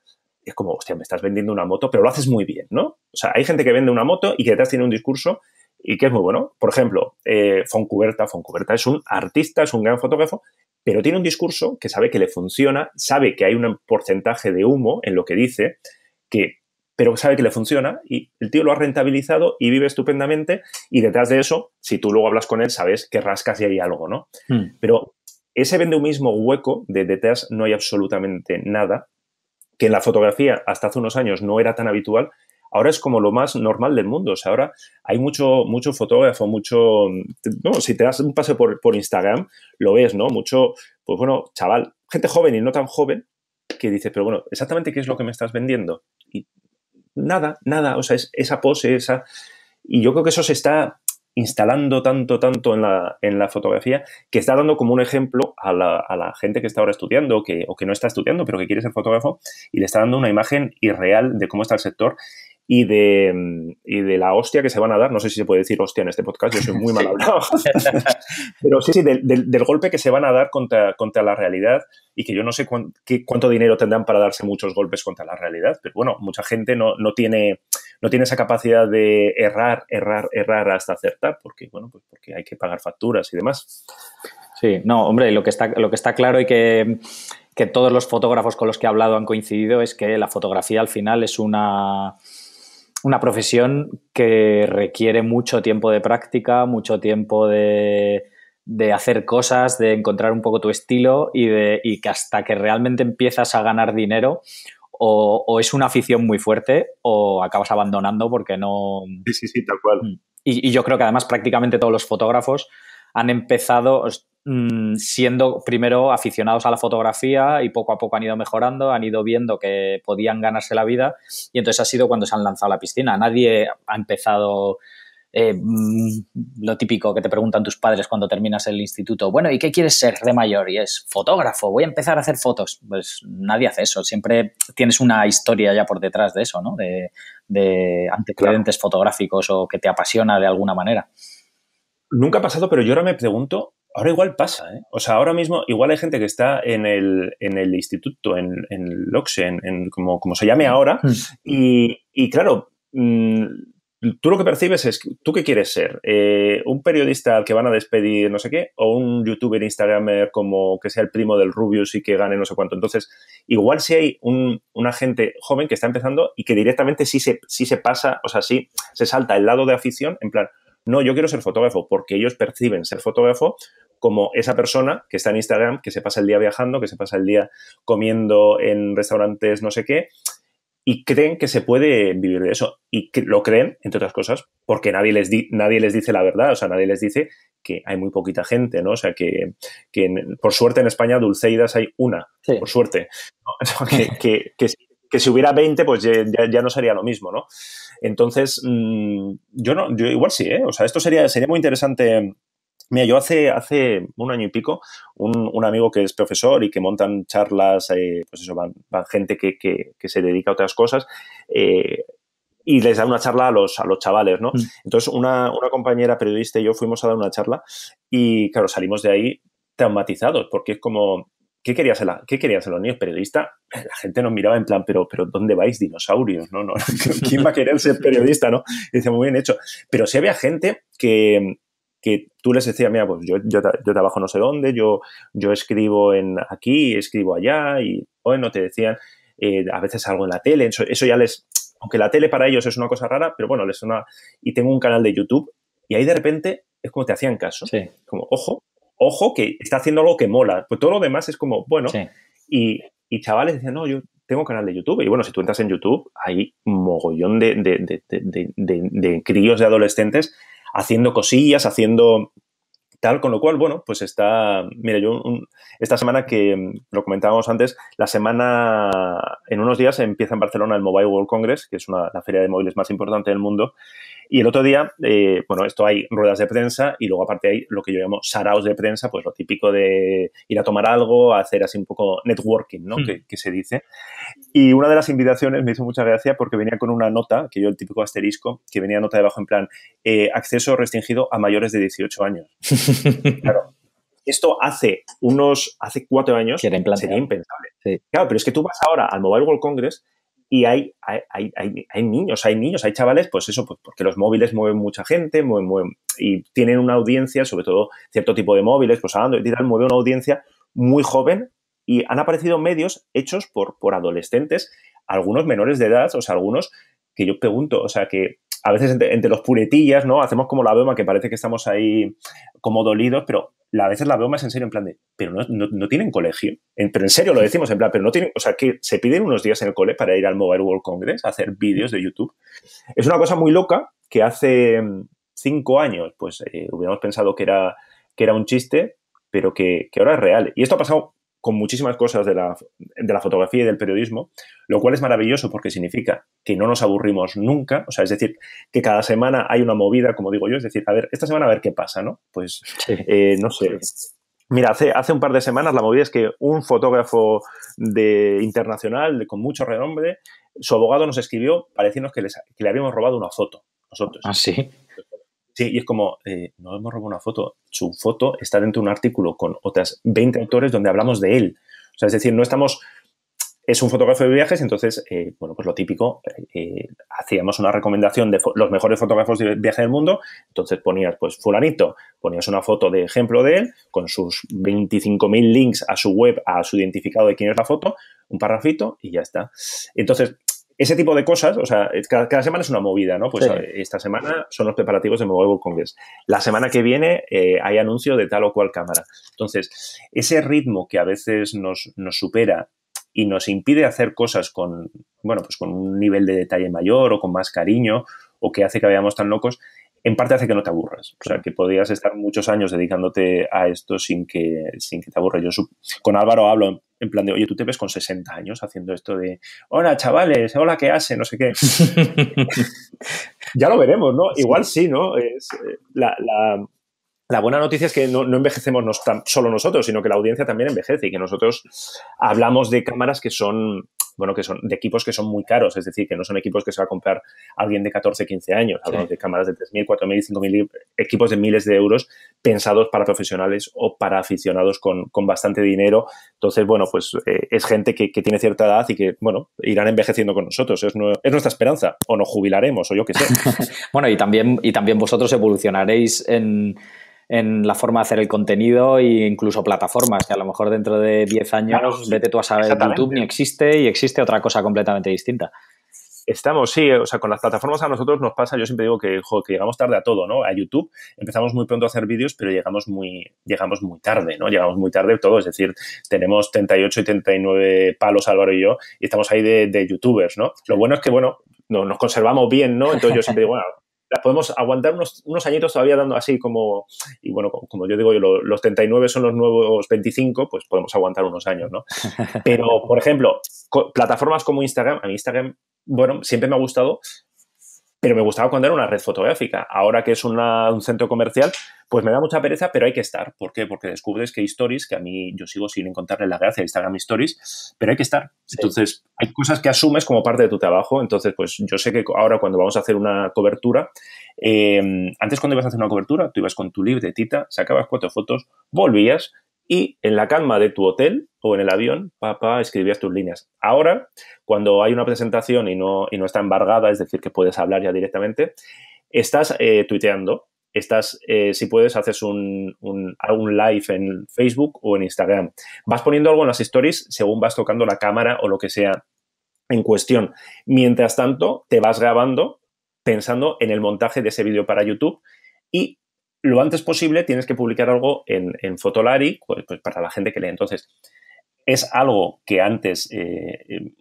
es como, hostia, me estás vendiendo una moto, pero lo haces muy bien, ¿no? O sea, hay gente que vende una moto y que detrás tiene un discurso y que es muy bueno. Por ejemplo, eh, Foncuberta. Foncuberta es un artista, es un gran fotógrafo pero tiene un discurso que sabe que le funciona, sabe que hay un porcentaje de humo en lo que dice, que, pero sabe que le funciona y el tío lo ha rentabilizado y vive estupendamente y detrás de eso, si tú luego hablas con él, sabes que rascas y hay algo, ¿no? Hmm. Pero ese vende un mismo hueco de detrás no hay absolutamente nada, que en la fotografía hasta hace unos años no era tan habitual ahora es como lo más normal del mundo. O sea, ahora hay mucho, mucho fotógrafo, mucho. No, si te das un paseo por, por Instagram, lo ves, ¿no? Mucho, pues bueno, chaval, gente joven y no tan joven, que dice, pero bueno, exactamente qué es lo que me estás vendiendo. Y nada, nada, o sea, es esa pose, esa. Y yo creo que eso se está instalando tanto, tanto en la, en la, fotografía, que está dando como un ejemplo a la, a la gente que está ahora estudiando que, o que no está estudiando, pero que quiere ser fotógrafo, y le está dando una imagen irreal de cómo está el sector y de, y de la hostia que se van a dar. No sé si se puede decir hostia en este podcast, yo soy muy mal hablado. Pero sí, sí, del, golpe que se van a dar contra, contra la realidad y que yo no sé cuánto dinero tendrán para darse muchos golpes contra la realidad. Pero bueno, mucha gente no, no tiene no tiene esa capacidad de errar, errar, errar hasta acertar, porque, bueno, pues porque hay que pagar facturas y demás. Sí, no, hombre, lo que está, lo que está claro y que, que todos los fotógrafos con los que he hablado han coincidido es que la fotografía al final es una una profesión que requiere mucho tiempo de práctica, mucho tiempo de, de hacer cosas, de encontrar un poco tu estilo y, de, y que hasta que realmente empiezas a ganar dinero, o, es una afición muy fuerte o acabas abandonando porque no... Sí, sí, sí, tal cual. Mm. Y, yo creo que además prácticamente todos los fotógrafos han empezado mm, siendo primero aficionados a la fotografía y poco a poco han ido mejorando, han ido viendo que podían ganarse la vida y entonces ha sido cuando se han lanzado a la piscina. Nadie ha empezado eh, mm, lo típico que te preguntan tus padres cuando terminas el instituto, bueno, ¿y qué quieres ser de mayor? Y es fotógrafo, voy a empezar a hacer fotos. Pues nadie hace eso, siempre tienes una historia ya por detrás de eso, ¿no? De, antecedentes fotográficos o que te apasiona de alguna manera. Nunca ha pasado, pero yo ahora me pregunto, ahora igual pasa, ¿eh? O sea, ahora mismo igual hay gente que está en el, instituto, en, en el como, se llame mm. ahora, mm. y, claro, tú lo que percibes es, ¿tú qué quieres ser? Eh, ¿Un periodista al que van a despedir no sé qué? ¿O un youtuber, instagramer como que sea el primo del Rubius y que gane no sé cuánto? Entonces, igual si hay un, una gente joven que está empezando y que directamente sí se, sí se pasa, o sea, sí se salta el lado de afición, en plan, no, yo quiero ser fotógrafo, porque ellos perciben ser fotógrafo como esa persona que está en Instagram, que se pasa el día viajando, que se pasa el día comiendo en restaurantes no sé qué, y creen que se puede vivir de eso. Y lo creen, entre otras cosas, porque nadie les, nadie les dice la verdad, o sea, nadie les dice que hay muy poquita gente, ¿no? O sea, que, que por suerte en España Dulceidas hay una, por suerte. que, que, si hubiera 20, pues ya, no sería lo mismo, ¿no? Entonces, mm, yo no, yo igual sí, ¿eh? O sea, esto sería, sería muy interesante Mira, yo hace, hace un año y pico, un, amigo que es profesor y que montan charlas, eh, pues eso, van, gente que, se dedica a otras cosas, eh, y les da una charla a los, a los chavales, ¿no? Mm. Entonces, una, compañera periodista y yo fuimos a dar una charla y, claro, salimos de ahí traumatizados, porque es como, ¿qué querían hacer, qué los niños? periodista? La gente nos miraba en plan, pero, pero ¿dónde vais, dinosaurios? ¿No? no ¿Quién va a querer ser periodista? ¿no? dice, muy bien hecho. Pero sí había gente que, que tú les decías, mira, pues yo, yo, trabajo no sé dónde, yo, yo escribo en aquí, escribo allá, y bueno, te decían, eh, a veces salgo en la tele, eso, ya les, aunque la tele para ellos es una cosa rara, pero bueno, les suena, y tengo un canal de YouTube, y ahí de repente es como te hacían caso, como, ojo, ojo, que está haciendo algo que mola, pues todo lo demás es como, bueno, y, y chavales decían, no, yo tengo canal de YouTube. Y bueno, si tú entras en YouTube, hay mogollón de, de, de, de, críos, de adolescentes haciendo cosillas, haciendo tal, con lo cual, bueno, pues está, mira, yo esta semana que lo comentábamos antes, la semana, en unos días empieza en Barcelona el Mobile World Congress, que es una, la feria de móviles más importante del mundo, y el otro día, eh, bueno, esto hay ruedas de prensa y luego aparte hay lo que yo llamo saraos de prensa, pues lo típico de ir a tomar algo, hacer así un poco networking, ¿no? Hmm. Que, se dice. Y una de las invitaciones me hizo mucha gracia porque venía con una nota, que yo el típico asterisco, que venía nota debajo en plan, eh, acceso restringido a mayores de 18 años. claro. Esto hace unos, hace cuatro años sería impensable. Sí. Claro, pero es que tú vas ahora al Mobile World Congress y hay, hay, hay, niños, hay niños, hay chavales, pues eso, pues porque los móviles mueven mucha gente, mueven, mueven, y tienen una audiencia, sobre todo cierto tipo de móviles, pues hablando de tal, mueve una audiencia muy joven y han aparecido medios hechos por, por adolescentes, algunos menores de edad, o sea, algunos que yo pregunto, o sea, que a veces entre, los puretillas, ¿no? Hacemos como la broma que parece que estamos ahí como dolidos, pero a veces la broma es en serio, en plan de, pero no, tienen colegio. En, pero en serio lo decimos, en plan, pero no tienen, o sea, que se piden unos días en el cole para ir al Mobile World Congress a hacer vídeos de YouTube. Es una cosa muy loca que hace mm, cinco años, pues eh, hubiéramos pensado que era, que era un chiste, pero que, que ahora es real. Y esto ha pasado con muchísimas cosas de la, de la, fotografía y del periodismo, lo cual es maravilloso porque significa que no nos aburrimos nunca, o sea, es decir, que cada semana hay una movida, como digo yo, es decir, a ver, esta semana a ver qué pasa, ¿no? Pues, eh, no sé. Mira, hace, hace, un par de semanas la movida es que un fotógrafo de, internacional con mucho renombre, su abogado nos escribió pareciéndonos que, que le habíamos robado una foto nosotros. ¿Ah, sí? Sí, y es como, eh, no hemos robado una foto, su foto está dentro de un artículo con otras 20 autores donde hablamos de él. O sea, es decir, no estamos es un fotógrafo de viajes, entonces, eh, bueno, pues lo típico, eh, hacíamos una recomendación de los mejores fotógrafos de viaje del mundo, entonces ponías, pues, fulanito, ponías una foto de ejemplo de él, con sus 25.000 links a su web, a su identificado de quién es la foto, un parrafito y ya está. Entonces, ese tipo de cosas, o sea, cada, semana es una movida, ¿no? Pues eh, esta semana son los preparativos de nuevo World Congress. La semana que viene eh, hay anuncio de tal o cual cámara. Entonces, ese ritmo que a veces nos, nos supera y nos impide hacer cosas con, bueno, pues con un nivel de detalle mayor o con más cariño o que hace que vayamos tan locos, en parte hace que no te aburras. O sea, que podrías estar muchos años dedicándote a esto sin que, sin que te aburra. Yo con Álvaro hablo en, plan de, oye, tú te ves con 60 años haciendo esto de, hola chavales, hola, ¿qué hace? No sé qué. ya lo veremos, ¿no? Igual sí, ¿no? Es, eh, la, buena noticia es que no, envejecemos solo nosotros, sino que la audiencia también envejece y que nosotros hablamos de cámaras que son bueno, que son de equipos que son muy caros, es decir, que no son equipos que se va a comprar alguien de 14, 15 años, hablamos de cámaras de 3.000, 4.000, 5.000, equipos de miles de euros pensados para profesionales o para aficionados con, bastante dinero. Entonces, bueno, pues eh, es gente que, tiene cierta edad y que, bueno, irán envejeciendo con nosotros, es, nuestra esperanza, o nos jubilaremos, o yo qué sé. bueno, y también, y también vosotros evolucionaréis en en la forma de hacer el contenido e incluso plataformas, que a lo mejor dentro de 10 años, vete tú a saber, YouTube ni existe y existe otra cosa completamente distinta. Estamos, sí, o sea, con las plataformas a nosotros nos pasa, yo siempre digo que, que llegamos tarde a todo, ¿no? A YouTube empezamos muy pronto a hacer vídeos, pero llegamos muy, llegamos muy tarde, ¿no? Llegamos muy tarde todo, es decir, tenemos 38 y 39 palos Álvaro y yo y estamos ahí de, youtubers, ¿no? Lo bueno es que, bueno, nos conservamos bien, ¿no? Entonces yo siempre digo, bueno, las podemos aguantar unos, añitos todavía dando así como, y bueno, como, yo digo, los 39 son los nuevos 25, pues podemos aguantar unos años, ¿no? Pero, por ejemplo, plataformas como Instagram, a mí Instagram, bueno, siempre me ha gustado, pero me gustaba cuando era una red fotográfica. Ahora que es un centro comercial, pues me da mucha pereza, pero hay que estar. ¿Por qué? Porque descubres que hay stories, que a mí yo sigo sin encontrarle la gracia a Instagram Stories, pero hay que estar. Entonces, hay cosas que asumes como parte de tu trabajo. Entonces, pues yo sé que ahora cuando vamos a hacer una cobertura, eh, antes cuando ibas a hacer una cobertura, tú ibas con tu tita, sacabas cuatro fotos, volvías, y en la calma de tu hotel o en el avión, papá, escribías tus líneas. Ahora, cuando hay una presentación y no, y no está embargada, es decir, que puedes hablar ya directamente, estás eh, tuiteando, estás, eh, si puedes, haces un, un, live en Facebook o en Instagram. Vas poniendo algo en las stories según vas tocando la cámara o lo que sea en cuestión. Mientras tanto, te vas grabando pensando en el montaje de ese vídeo para YouTube y lo antes posible tienes que publicar algo en, en Fotolari pues, pues para la gente que lee. Entonces, es algo que antes eh,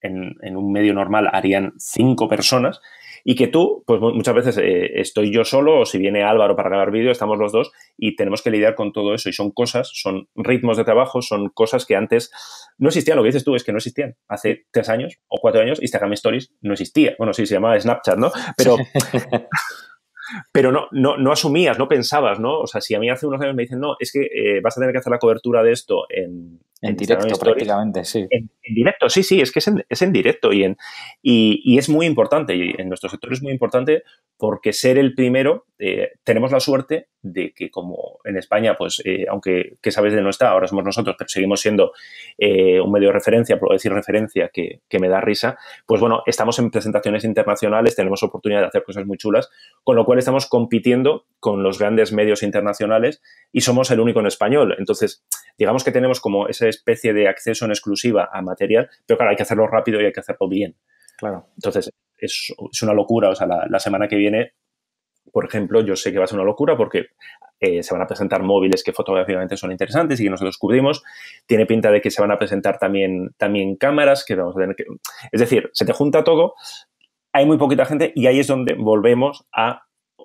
em, en, un medio normal harían cinco personas y que tú, pues muchas veces eh, estoy yo solo o si viene Álvaro para grabar vídeo, estamos los dos y tenemos que lidiar con todo eso y son cosas, son ritmos de trabajo, son cosas que antes no existían. Lo que dices tú es que no existían. Hace tres años o cuatro años Instagram Stories no existía. Bueno, sí, se llamaba Snapchat, ¿no? Pero... pero no, no, no, asumías, no pensabas, ¿no? O sea, si a mí hace unos años me dicen, no, es que eh, vas a tener que hacer la cobertura de esto en, en directo, prácticamente, sí. En, directo, sí, sí, es que es en, directo y, en, y, es muy importante, y en nuestro sector es muy importante porque ser el primero, eh, tenemos la suerte de que como en España, pues eh, aunque que sabes de no está, ahora somos nosotros, pero seguimos siendo eh, un medio de referencia, por decir referencia, que, que, me da risa, pues bueno, estamos en presentaciones internacionales, tenemos oportunidad de hacer cosas muy chulas, con lo cual estamos compitiendo con los grandes medios internacionales y somos el único en español. Entonces, digamos que tenemos como ese especie de acceso en exclusiva a material, pero claro, hay que hacerlo rápido y hay que hacerlo bien. Claro. Entonces, es, una locura. O sea, la, semana que viene, por ejemplo, yo sé que va a ser una locura porque eh, se van a presentar móviles que fotográficamente son interesantes y que nosotros cubrimos. Tiene pinta de que se van a presentar también, también cámaras que vamos a tener que. Es decir, se te junta todo, hay muy poquita gente y ahí es donde volvemos a.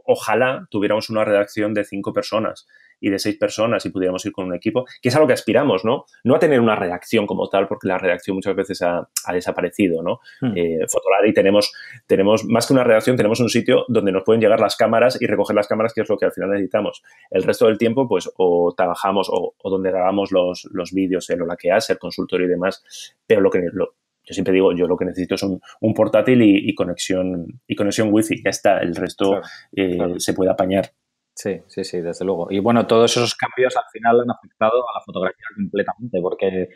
Ojalá tuviéramos una redacción de cinco personas y de seis personas y pudiéramos ir con un equipo, que es a lo que aspiramos, ¿no? No a tener una redacción como tal, porque la redacción muchas veces ha, desaparecido, ¿no? Mm. tenemos, tenemos, más que una redacción, tenemos un sitio donde nos pueden llegar las cámaras y recoger las cámaras, que es lo que al final necesitamos. El resto del tiempo, pues, o trabajamos o, donde grabamos los, los vídeos, el la que hace, el consultorio y demás, pero lo que... yo siempre digo, yo lo que necesito es un, portátil y, conexión y conexión wifi, ya está, el resto eh, se puede apañar. Sí, sí, sí, desde luego. Y bueno, todos esos cambios al final han afectado a la fotografía completamente, porque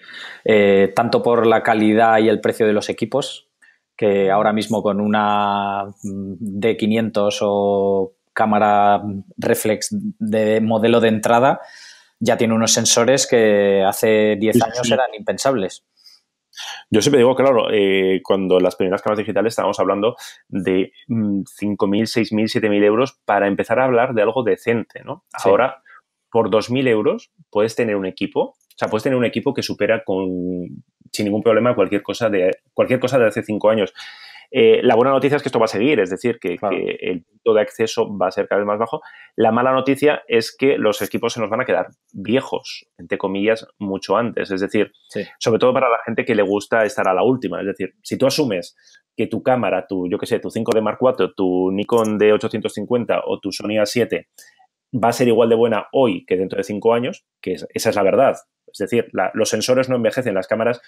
eh, tanto por la calidad y el precio de los equipos, que ahora mismo con una mm, D500 o cámara reflex de modelo de entrada, ya tiene unos sensores que hace 10 años eran impensables. Yo siempre digo, claro, eh, cuando las primeras cámaras digitales estábamos hablando de 5.000, 6.000, 7.000 euros para empezar a hablar de algo decente, ¿no? Ahora, por 2.000 euros puedes tener un equipo, o sea, puedes tener un equipo que supera con, sin ningún problema cualquier cosa de, cualquier cosa de hace 5 años. Eh, la buena noticia es que esto va a seguir, es decir, que, el punto de acceso va a ser cada vez más bajo. La mala noticia es que los equipos se nos van a quedar viejos, entre comillas, mucho antes. Es decir, sobre todo para la gente que le gusta estar a la última. Es decir, si tú asumes que tu cámara, tu, yo qué sé, tu 5D Mark IV, tu Nikon D850 o tu Sony A7 va a ser igual de buena hoy que dentro de cinco años, que esa es la verdad. Es decir, los sensores no envejecen, las cámaras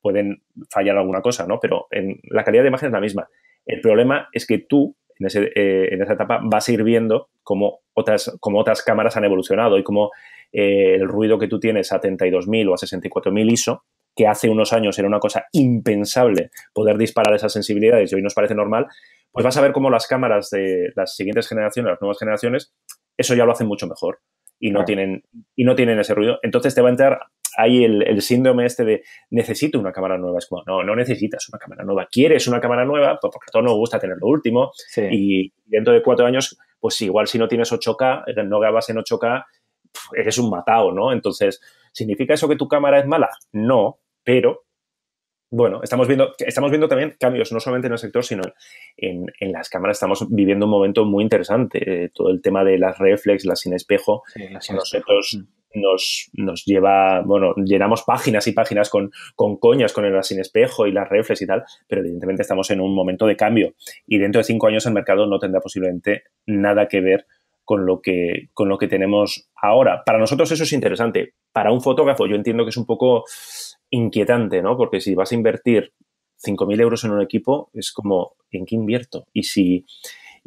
pueden fallar alguna cosa, ¿no? Pero en, la calidad de imagen es la misma. El problema es que tú, en, ese, eh, esa etapa, vas a ir viendo cómo otras, cómo otras cámaras han evolucionado y cómo eh, el ruido que tú tienes a 32.000 o a 64.000 ISO, que hace unos años era una cosa impensable poder disparar esas sensibilidades y hoy nos parece normal, pues vas a ver cómo las cámaras de las siguientes generaciones, las nuevas generaciones, eso ya lo hacen mucho mejor y no, tienen, y no tienen ese ruido. Entonces te va a entrar hay el, síndrome este de necesito una cámara nueva. Es como, no, no necesitas una cámara nueva. ¿Quieres una cámara nueva? Pues porque a todos nos gusta tener lo último. Y dentro de cuatro años, pues igual si no tienes 8K, eh, no grabas en 8K, eres un matado, ¿no? Entonces, ¿significa eso que tu cámara es mala? No, pero bueno, estamos viendo, estamos viendo también cambios, no solamente en el sector, sino en, las cámaras. Estamos viviendo un momento muy interesante. Eh, todo el tema de las reflex, las sin espejo, nosotros mm. Nos, nos, lleva, bueno, llenamos páginas y páginas con, con coñas, con el sin espejo y las reflex y tal, pero evidentemente estamos en un momento de cambio. Y dentro de cinco años el mercado no tendrá posiblemente nada que ver con lo que, con lo que tenemos ahora. Para nosotros eso es interesante. Para un fotógrafo yo entiendo que es un poco inquietante, ¿no? Porque si vas a invertir 5.000 euros en un equipo, es como, ¿en qué invierto? Y si,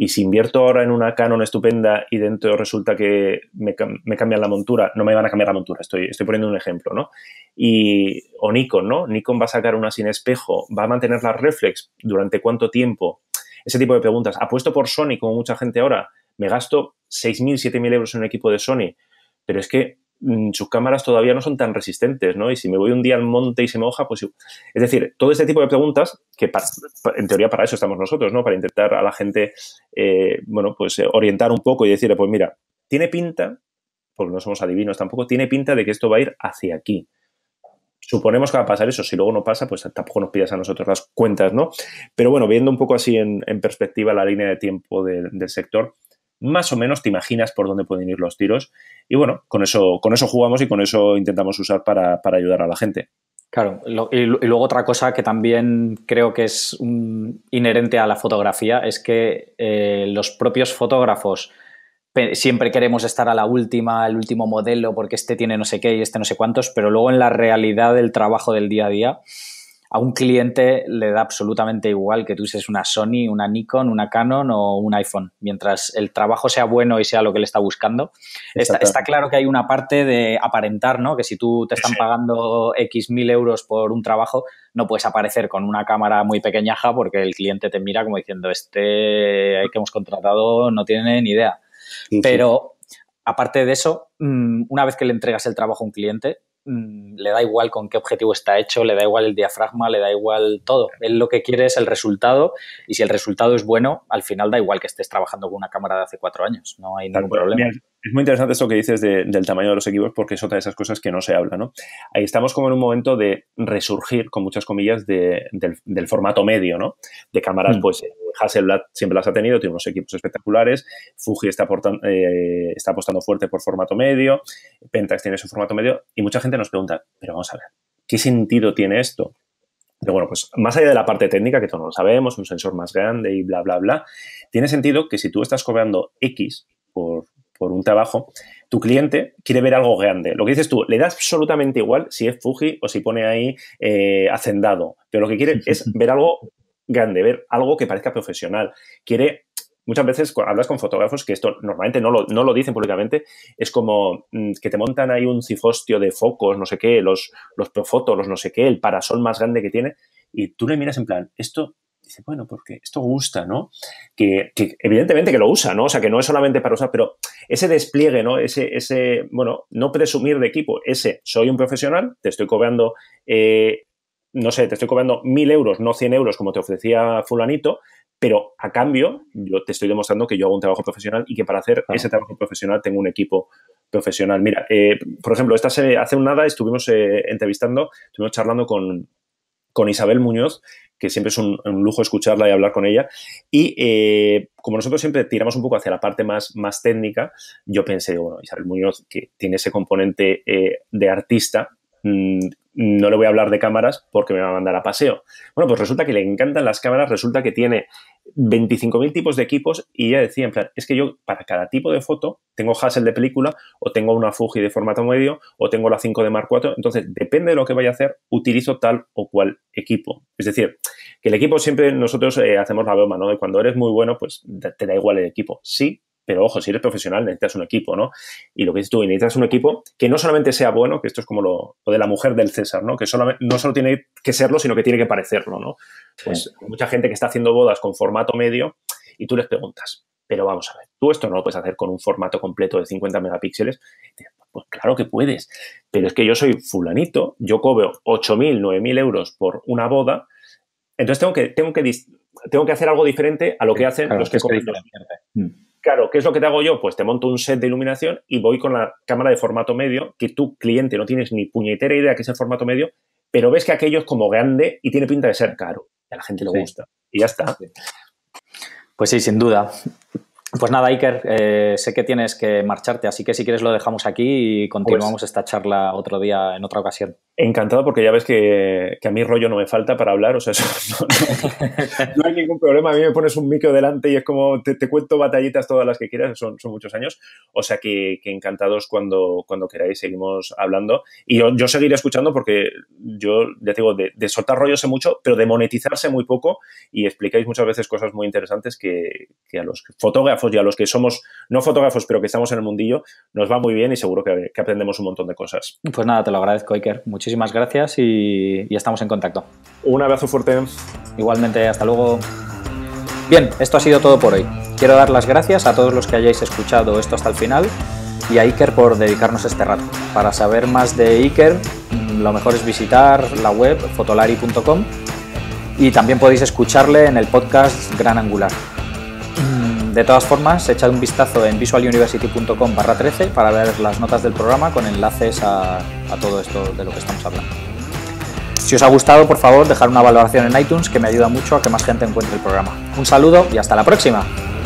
si invierto ahora en una Canon estupenda y dentro resulta que me, cambian la montura, no me van a cambiar la montura, estoy, estoy poniendo un ejemplo, ¿no? Y, o Nikon, ¿no? Nikon va a sacar una sin espejo, va a mantener la reflex, ¿durante cuánto tiempo? Ese tipo de preguntas. Apuesto por Sony, como mucha gente ahora, me gasto 6.000, 7.000 euros en un equipo de Sony, pero es que mm, sus cámaras todavía no son tan resistentes, ¿no? Y si me voy un día al monte y se me moja, pues... Es decir, todo este tipo de preguntas, que en teoría para eso estamos nosotros, ¿no? Para intentar a la gente, eh, bueno, pues eh, orientar un poco y decirle, pues mira, tiene pinta, porque no somos adivinos tampoco, tiene pinta de que esto va a ir hacia aquí suponemos que va a pasar eso. Si luego no pasa, pues tampoco nos pidas a nosotros las cuentas, ¿no? Pero bueno, viendo un poco así en, perspectiva la línea de tiempo del sector, más o menos te imaginas por dónde pueden ir los tiros. Y bueno, con eso, con eso jugamos y con eso intentamos usar para, ayudar a la gente. Claro, y, luego otra cosa que también creo que es inherente a la fotografía es que eh, los propios fotógrafos siempre queremos estar a la última, el último modelo, porque este tiene no sé qué y este no sé cuántos, pero luego en la realidad del trabajo del día a día, a un cliente le da absolutamente igual que tú uses una Sony, una Nikon, una Canon o un iPhone. Mientras el trabajo sea bueno y sea lo que le está buscando, está, claro que hay una parte de aparentar, ¿no? Que si tú te están pagando X mil euros por un trabajo, no puedes aparecer con una cámara muy pequeñaja porque el cliente te mira como diciendo, este eh, que hemos contratado no tiene ni idea. Pero aparte de eso, mm, una vez que le entregas el trabajo a un cliente, Mm, le da igual con qué objetivo está hecho, le da igual el diafragma, le da igual todo. Él lo que quiere es el resultado y si el resultado es bueno, al final da igual que estés trabajando con una cámara de hace cuatro años, no hay ningún problema. Es muy interesante esto que dices del tamaño de los equipos porque es otra de esas cosas que no se habla, ¿no? Ahí estamos como en un momento de resurgir, con muchas comillas, del, formato medio, ¿no? De cámaras, mm. pues eh, Hasselblad siempre las ha tenido, tiene unos equipos espectaculares, Fuji está, eh, está apostando fuerte por formato medio, Pentax tiene su formato medio y mucha gente nos pregunta, pero vamos a ver, ¿qué sentido tiene esto? Pero bueno, pues más allá de la parte técnica, que todos lo sabemos, un sensor más grande y bla, bla, bla, tiene sentido que si tú estás cobrando X por, por un trabajo, tu cliente quiere ver algo grande. Lo que dices tú, le da absolutamente igual si es Fuji o si pone ahí eh, hacendado, pero lo que quiere es ver algo grande, ver algo que parezca profesional. Quiere muchas veces hablas con fotógrafos que esto normalmente no lo, dicen públicamente, es como mm, que te montan ahí un cifostio de focos, no sé qué, los, los profotos, los no sé qué, el parasol más grande que tiene, y tú le miras en plan, esto dice, bueno, porque esto gusta, ¿no? Que, evidentemente que lo usa, ¿no? O sea, que no es solamente para usar, pero ese despliegue, ¿no? Ese, ese bueno, no presumir de equipo, ese, soy un profesional, te estoy cobrando, eh, no sé, te estoy cobrando mil euros, no 100 euros como te ofrecía fulanito, pero a cambio yo te estoy demostrando que yo hago un trabajo profesional y que para hacer ese trabajo profesional tengo un equipo profesional. Mira, eh, por ejemplo, esta se, hace un nada estuvimos eh, entrevistando, estuvimos charlando con, con Isabel Muñoz, que siempre es un, lujo escucharla y hablar con ella. Y eh, como nosotros siempre tiramos un poco hacia la parte más, más técnica, yo pensé, bueno, Isabel Muñoz, que tiene ese componente eh, de artista, Mm, no le voy a hablar de cámaras porque me va a mandar a paseo. Bueno, pues resulta que le encantan las cámaras, resulta que tiene 25.000 tipos de equipos y ya decía, en plan, es que yo para cada tipo de foto tengo Hassel de película o tengo una Fuji de formato medio o tengo la 5 de Mark IV, entonces depende de lo que vaya a hacer, utilizo tal o cual equipo. Es decir, que el equipo siempre nosotros eh, hacemos la broma, ¿no? De cuando eres muy bueno, pues te da igual el equipo. Sí, pero ojo, si eres profesional necesitas un equipo, ¿no? Y lo que dices tú, necesitas un equipo que no solamente sea bueno, que esto es como lo, de la mujer del César, ¿no? Que solo, no solo tiene que serlo, sino que tiene que parecerlo, ¿no? Pues mucha gente que está haciendo bodas con formato medio y tú les preguntas, pero vamos a ver, tú esto no lo puedes hacer con un formato completo de 50 megapíxeles. Pues, pues claro que puedes, pero es que yo soy fulanito, yo cobro 8.000, 9.000 euros por una boda, entonces tengo que, tengo que, tengo que hacer algo diferente a lo que hacen los que, que cobran. Claro, ¿qué es lo que te hago yo? Pues te monto un set de iluminación y voy con la cámara de formato medio, que tú, cliente, no tienes ni puñetera idea que es el formato medio, pero ves que aquello es como grande y tiene pinta de ser caro. Y a la gente le gusta. Y ya está. Pues sí, sin duda. Pues nada, Iker, eh, sé que tienes que marcharte, así que si quieres lo dejamos aquí y continuamos pues esta charla otro día, en otra ocasión. Encantado, porque ya ves que, a mí rollo no me falta para hablar, o sea, no, hay ningún problema. A mí me pones un micro delante y es como te, cuento batallitas todas las que quieras, son, son muchos años. O sea que, que, encantados cuando, cuando queráis, seguimos hablando. Y yo, yo seguiré escuchando porque yo, ya te digo, de, de, soltar rollo sé mucho, pero de monetizarse muy poco y explicáis muchas veces cosas muy interesantes que a los fotógrafos y a los que somos no fotógrafos, pero que estamos en el mundillo, nos va muy bien y seguro que, aprendemos un montón de cosas. Pues nada, te lo agradezco, Iker. Muchísimas gracias y, y estamos en contacto. Un abrazo fuerte. Igualmente, hasta luego. Bien, esto ha sido todo por hoy. Quiero dar las gracias a todos los que hayáis escuchado esto hasta el final y a Iker por dedicarnos este rato. Para saber más de Iker, lo mejor es visitar la web fotolari.com y también podéis escucharle en el podcast Gran Angular. De todas formas, echad un vistazo en visualuniversity.com barra 13 para ver las notas del programa con enlaces a, a todo esto de lo que estamos hablando. Si os ha gustado, por favor, dejar una valoración en iTunes que me ayuda mucho a que más gente encuentre el programa. Un saludo y hasta la próxima.